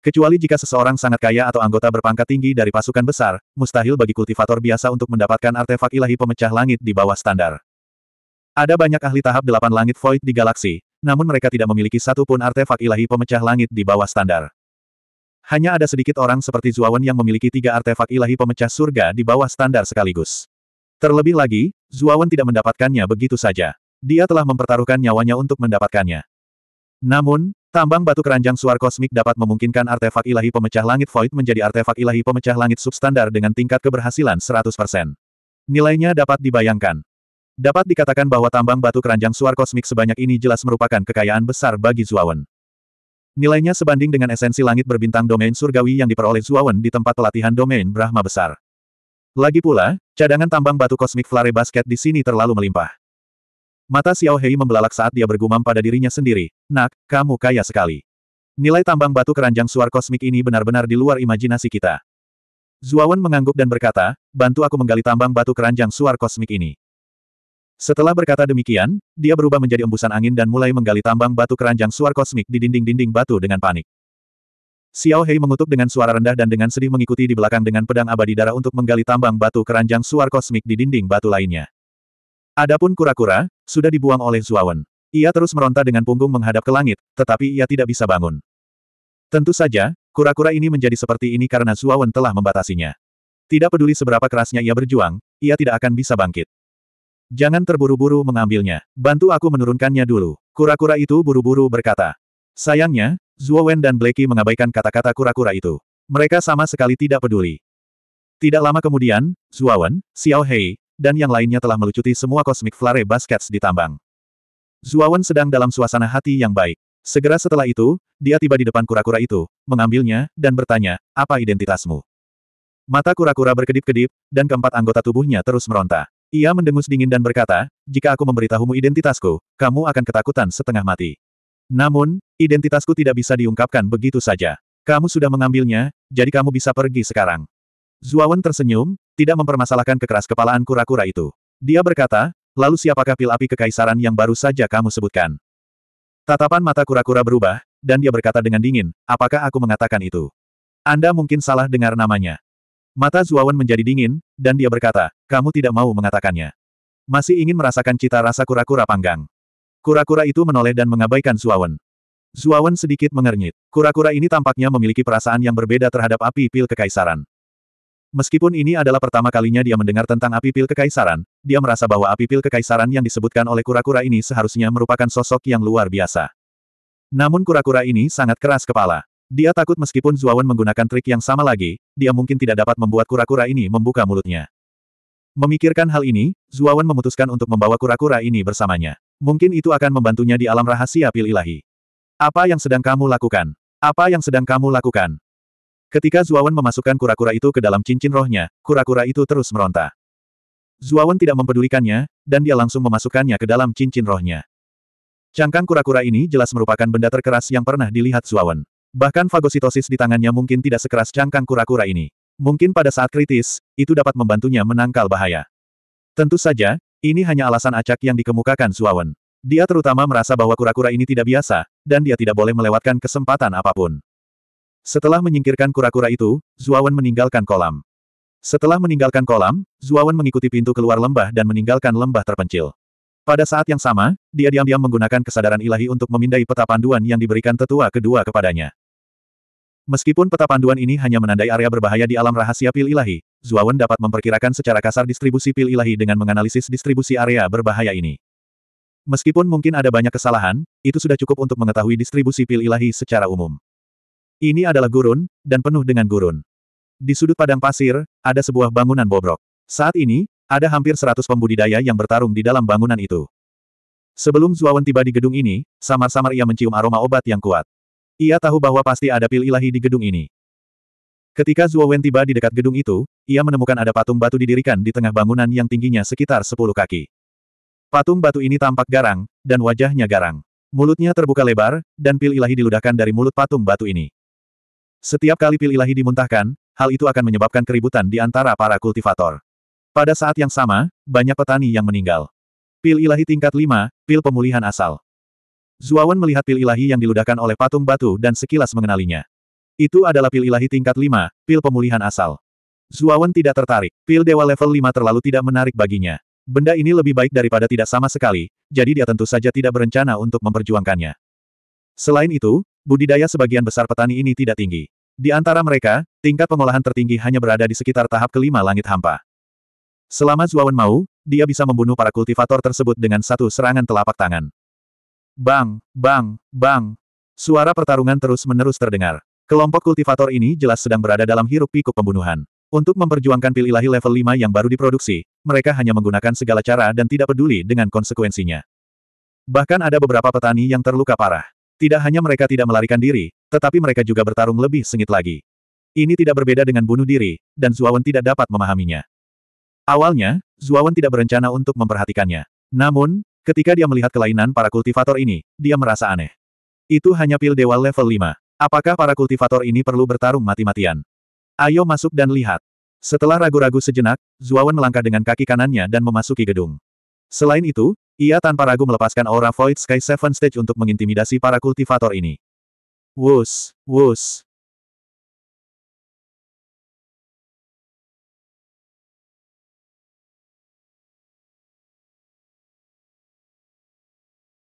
S1: Kecuali jika seseorang sangat kaya atau anggota berpangkat tinggi dari pasukan besar, mustahil bagi kultivator biasa untuk mendapatkan artefak ilahi pemecah langit di bawah standar. Ada banyak ahli tahap delapan langit void di galaksi, namun mereka tidak memiliki satu pun artefak ilahi pemecah langit di bawah standar. Hanya ada sedikit orang seperti Zuawan yang memiliki tiga artefak ilahi pemecah surga di bawah standar sekaligus. Terlebih lagi, Zuawan tidak mendapatkannya begitu saja. Dia telah mempertaruhkan nyawanya untuk mendapatkannya. Namun, tambang batu keranjang suar kosmik dapat memungkinkan artefak ilahi pemecah langit void menjadi artefak ilahi pemecah langit substandar dengan tingkat keberhasilan 100%. Nilainya dapat dibayangkan. Dapat dikatakan bahwa tambang batu keranjang suar kosmik sebanyak ini jelas merupakan kekayaan besar bagi Zuawan. Nilainya sebanding dengan esensi langit berbintang domain surgawi yang diperoleh Zuawan di tempat pelatihan domain Brahma besar. Lagi pula, cadangan tambang batu kosmik flare basket di sini terlalu melimpah. Mata Xiao Hei membelalak saat dia bergumam pada dirinya sendiri, Nak, kamu kaya sekali. Nilai tambang batu keranjang suar kosmik ini benar-benar di luar imajinasi kita. Zuawan mengangguk dan berkata, bantu aku menggali tambang batu keranjang suar kosmik ini. Setelah berkata demikian, dia berubah menjadi embusan angin dan mulai menggali tambang batu keranjang suar kosmik di dinding-dinding batu dengan panik. Xiao Hei mengutuk dengan suara rendah dan dengan sedih mengikuti di belakang dengan pedang abadi darah untuk menggali tambang batu keranjang suar kosmik di dinding batu lainnya. Adapun kura-kura, sudah dibuang oleh Zuawan. Ia terus meronta dengan punggung menghadap ke langit, tetapi ia tidak bisa bangun. Tentu saja, kura-kura ini menjadi seperti ini karena Zuawan telah membatasinya. Tidak peduli seberapa kerasnya ia berjuang, ia tidak akan bisa bangkit. Jangan terburu-buru mengambilnya. Bantu aku menurunkannya dulu. Kura-kura itu buru-buru berkata. Sayangnya, Wen dan Blakey mengabaikan kata-kata kura-kura itu. Mereka sama sekali tidak peduli. Tidak lama kemudian, Wen, Xiao Hei, dan yang lainnya telah melucuti semua kosmik Flare Baskets di tambang. Wen sedang dalam suasana hati yang baik. Segera setelah itu, dia tiba di depan kura-kura itu, mengambilnya, dan bertanya, apa identitasmu? Mata kura-kura berkedip-kedip, dan keempat anggota tubuhnya terus meronta. Ia mendengus dingin dan berkata, jika aku memberitahumu identitasku, kamu akan ketakutan setengah mati. Namun, identitasku tidak bisa diungkapkan begitu saja. Kamu sudah mengambilnya, jadi kamu bisa pergi sekarang. Zuawan tersenyum, tidak mempermasalahkan kekeras kepalaan kura-kura itu. Dia berkata, lalu siapakah pil api kekaisaran yang baru saja kamu sebutkan? Tatapan mata kura-kura berubah, dan dia berkata dengan dingin, apakah aku mengatakan itu? Anda mungkin salah dengar namanya. Mata Zuawan menjadi dingin, dan dia berkata, kamu tidak mau mengatakannya. Masih ingin merasakan cita rasa kura-kura panggang. Kura-kura itu menoleh dan mengabaikan Zuawan. Zuawan sedikit mengernyit. Kura-kura ini tampaknya memiliki perasaan yang berbeda terhadap api pil kekaisaran. Meskipun ini adalah pertama kalinya dia mendengar tentang api pil kekaisaran, dia merasa bahwa api pil kekaisaran yang disebutkan oleh kura-kura ini seharusnya merupakan sosok yang luar biasa. Namun kura-kura ini sangat keras kepala. Dia takut meskipun Zuawan menggunakan trik yang sama lagi, dia mungkin tidak dapat membuat kura-kura ini membuka mulutnya. Memikirkan hal ini, Zuawan memutuskan untuk membawa kura-kura ini bersamanya. Mungkin itu akan membantunya di alam rahasia pil ilahi. Apa yang sedang kamu lakukan? Apa yang sedang kamu lakukan? Ketika Zuawan memasukkan kura-kura itu ke dalam cincin rohnya, kura-kura itu terus meronta. Zuawan tidak mempedulikannya, dan dia langsung memasukkannya ke dalam cincin rohnya. Cangkang kura-kura ini jelas merupakan benda terkeras yang pernah dilihat Zuawan. Bahkan fagositosis di tangannya mungkin tidak sekeras cangkang kura-kura ini. Mungkin pada saat kritis, itu dapat membantunya menangkal bahaya. Tentu saja, ini hanya alasan acak yang dikemukakan Suawen. Dia terutama merasa bahwa kura-kura ini tidak biasa, dan dia tidak boleh melewatkan kesempatan apapun. Setelah menyingkirkan kura-kura itu, Zuawan meninggalkan kolam. Setelah meninggalkan kolam, Zuawan mengikuti pintu keluar lembah dan meninggalkan lembah terpencil. Pada saat yang sama, dia diam-diam menggunakan kesadaran ilahi untuk memindai peta panduan yang diberikan tetua kedua kepadanya. Meskipun peta panduan ini hanya menandai area berbahaya di alam rahasia pil ilahi, Zuawan dapat memperkirakan secara kasar distribusi pil ilahi dengan menganalisis distribusi area berbahaya ini. Meskipun mungkin ada banyak kesalahan, itu sudah cukup untuk mengetahui distribusi pil ilahi secara umum. Ini adalah gurun, dan penuh dengan gurun. Di sudut padang pasir, ada sebuah bangunan bobrok. Saat ini, ada hampir seratus pembudidaya yang bertarung di dalam bangunan itu. Sebelum Zuawan tiba di gedung ini, samar-samar ia mencium aroma obat yang kuat. Ia tahu bahwa pasti ada pil ilahi di gedung ini. Ketika Zuawan tiba di dekat gedung itu, ia menemukan ada patung batu didirikan di tengah bangunan yang tingginya sekitar sepuluh kaki. Patung batu ini tampak garang, dan wajahnya garang. Mulutnya terbuka lebar, dan pil ilahi diludahkan dari mulut patung batu ini. Setiap kali pil ilahi dimuntahkan, hal itu akan menyebabkan keributan di antara para kultivator. Pada saat yang sama, banyak petani yang meninggal. Pil ilahi tingkat 5, pil pemulihan asal. Zuawan melihat pil ilahi yang diludahkan oleh patung batu dan sekilas mengenalinya. Itu adalah pil ilahi tingkat 5, pil pemulihan asal. Zuawan tidak tertarik, pil dewa level 5 terlalu tidak menarik baginya. Benda ini lebih baik daripada tidak sama sekali, jadi dia tentu saja tidak berencana untuk memperjuangkannya. Selain itu, budidaya sebagian besar petani ini tidak tinggi. Di antara mereka, tingkat pengolahan tertinggi hanya berada di sekitar tahap kelima langit hampa. Selama Zuawan mau, dia bisa membunuh para kultivator tersebut dengan satu serangan telapak tangan. Bang, bang, bang. Suara pertarungan terus-menerus terdengar. Kelompok kultivator ini jelas sedang berada dalam hiruk-pikuk pembunuhan. Untuk memperjuangkan pil ilahi level 5 yang baru diproduksi, mereka hanya menggunakan segala cara dan tidak peduli dengan konsekuensinya. Bahkan ada beberapa petani yang terluka parah. Tidak hanya mereka tidak melarikan diri, tetapi mereka juga bertarung lebih sengit lagi. Ini tidak berbeda dengan bunuh diri, dan Zuawan tidak dapat memahaminya. Awalnya, Zuawan tidak berencana untuk memperhatikannya. Namun, ketika dia melihat kelainan para kultivator ini, dia merasa aneh. Itu hanya pil dewa level 5. Apakah para kultivator ini perlu bertarung mati-matian? Ayo masuk dan lihat. Setelah ragu-ragu sejenak, Zuawan melangkah dengan kaki kanannya dan memasuki gedung. Selain itu, ia tanpa ragu melepaskan aura Void Sky Seven Stage untuk mengintimidasi para kultivator ini. Wus, wus,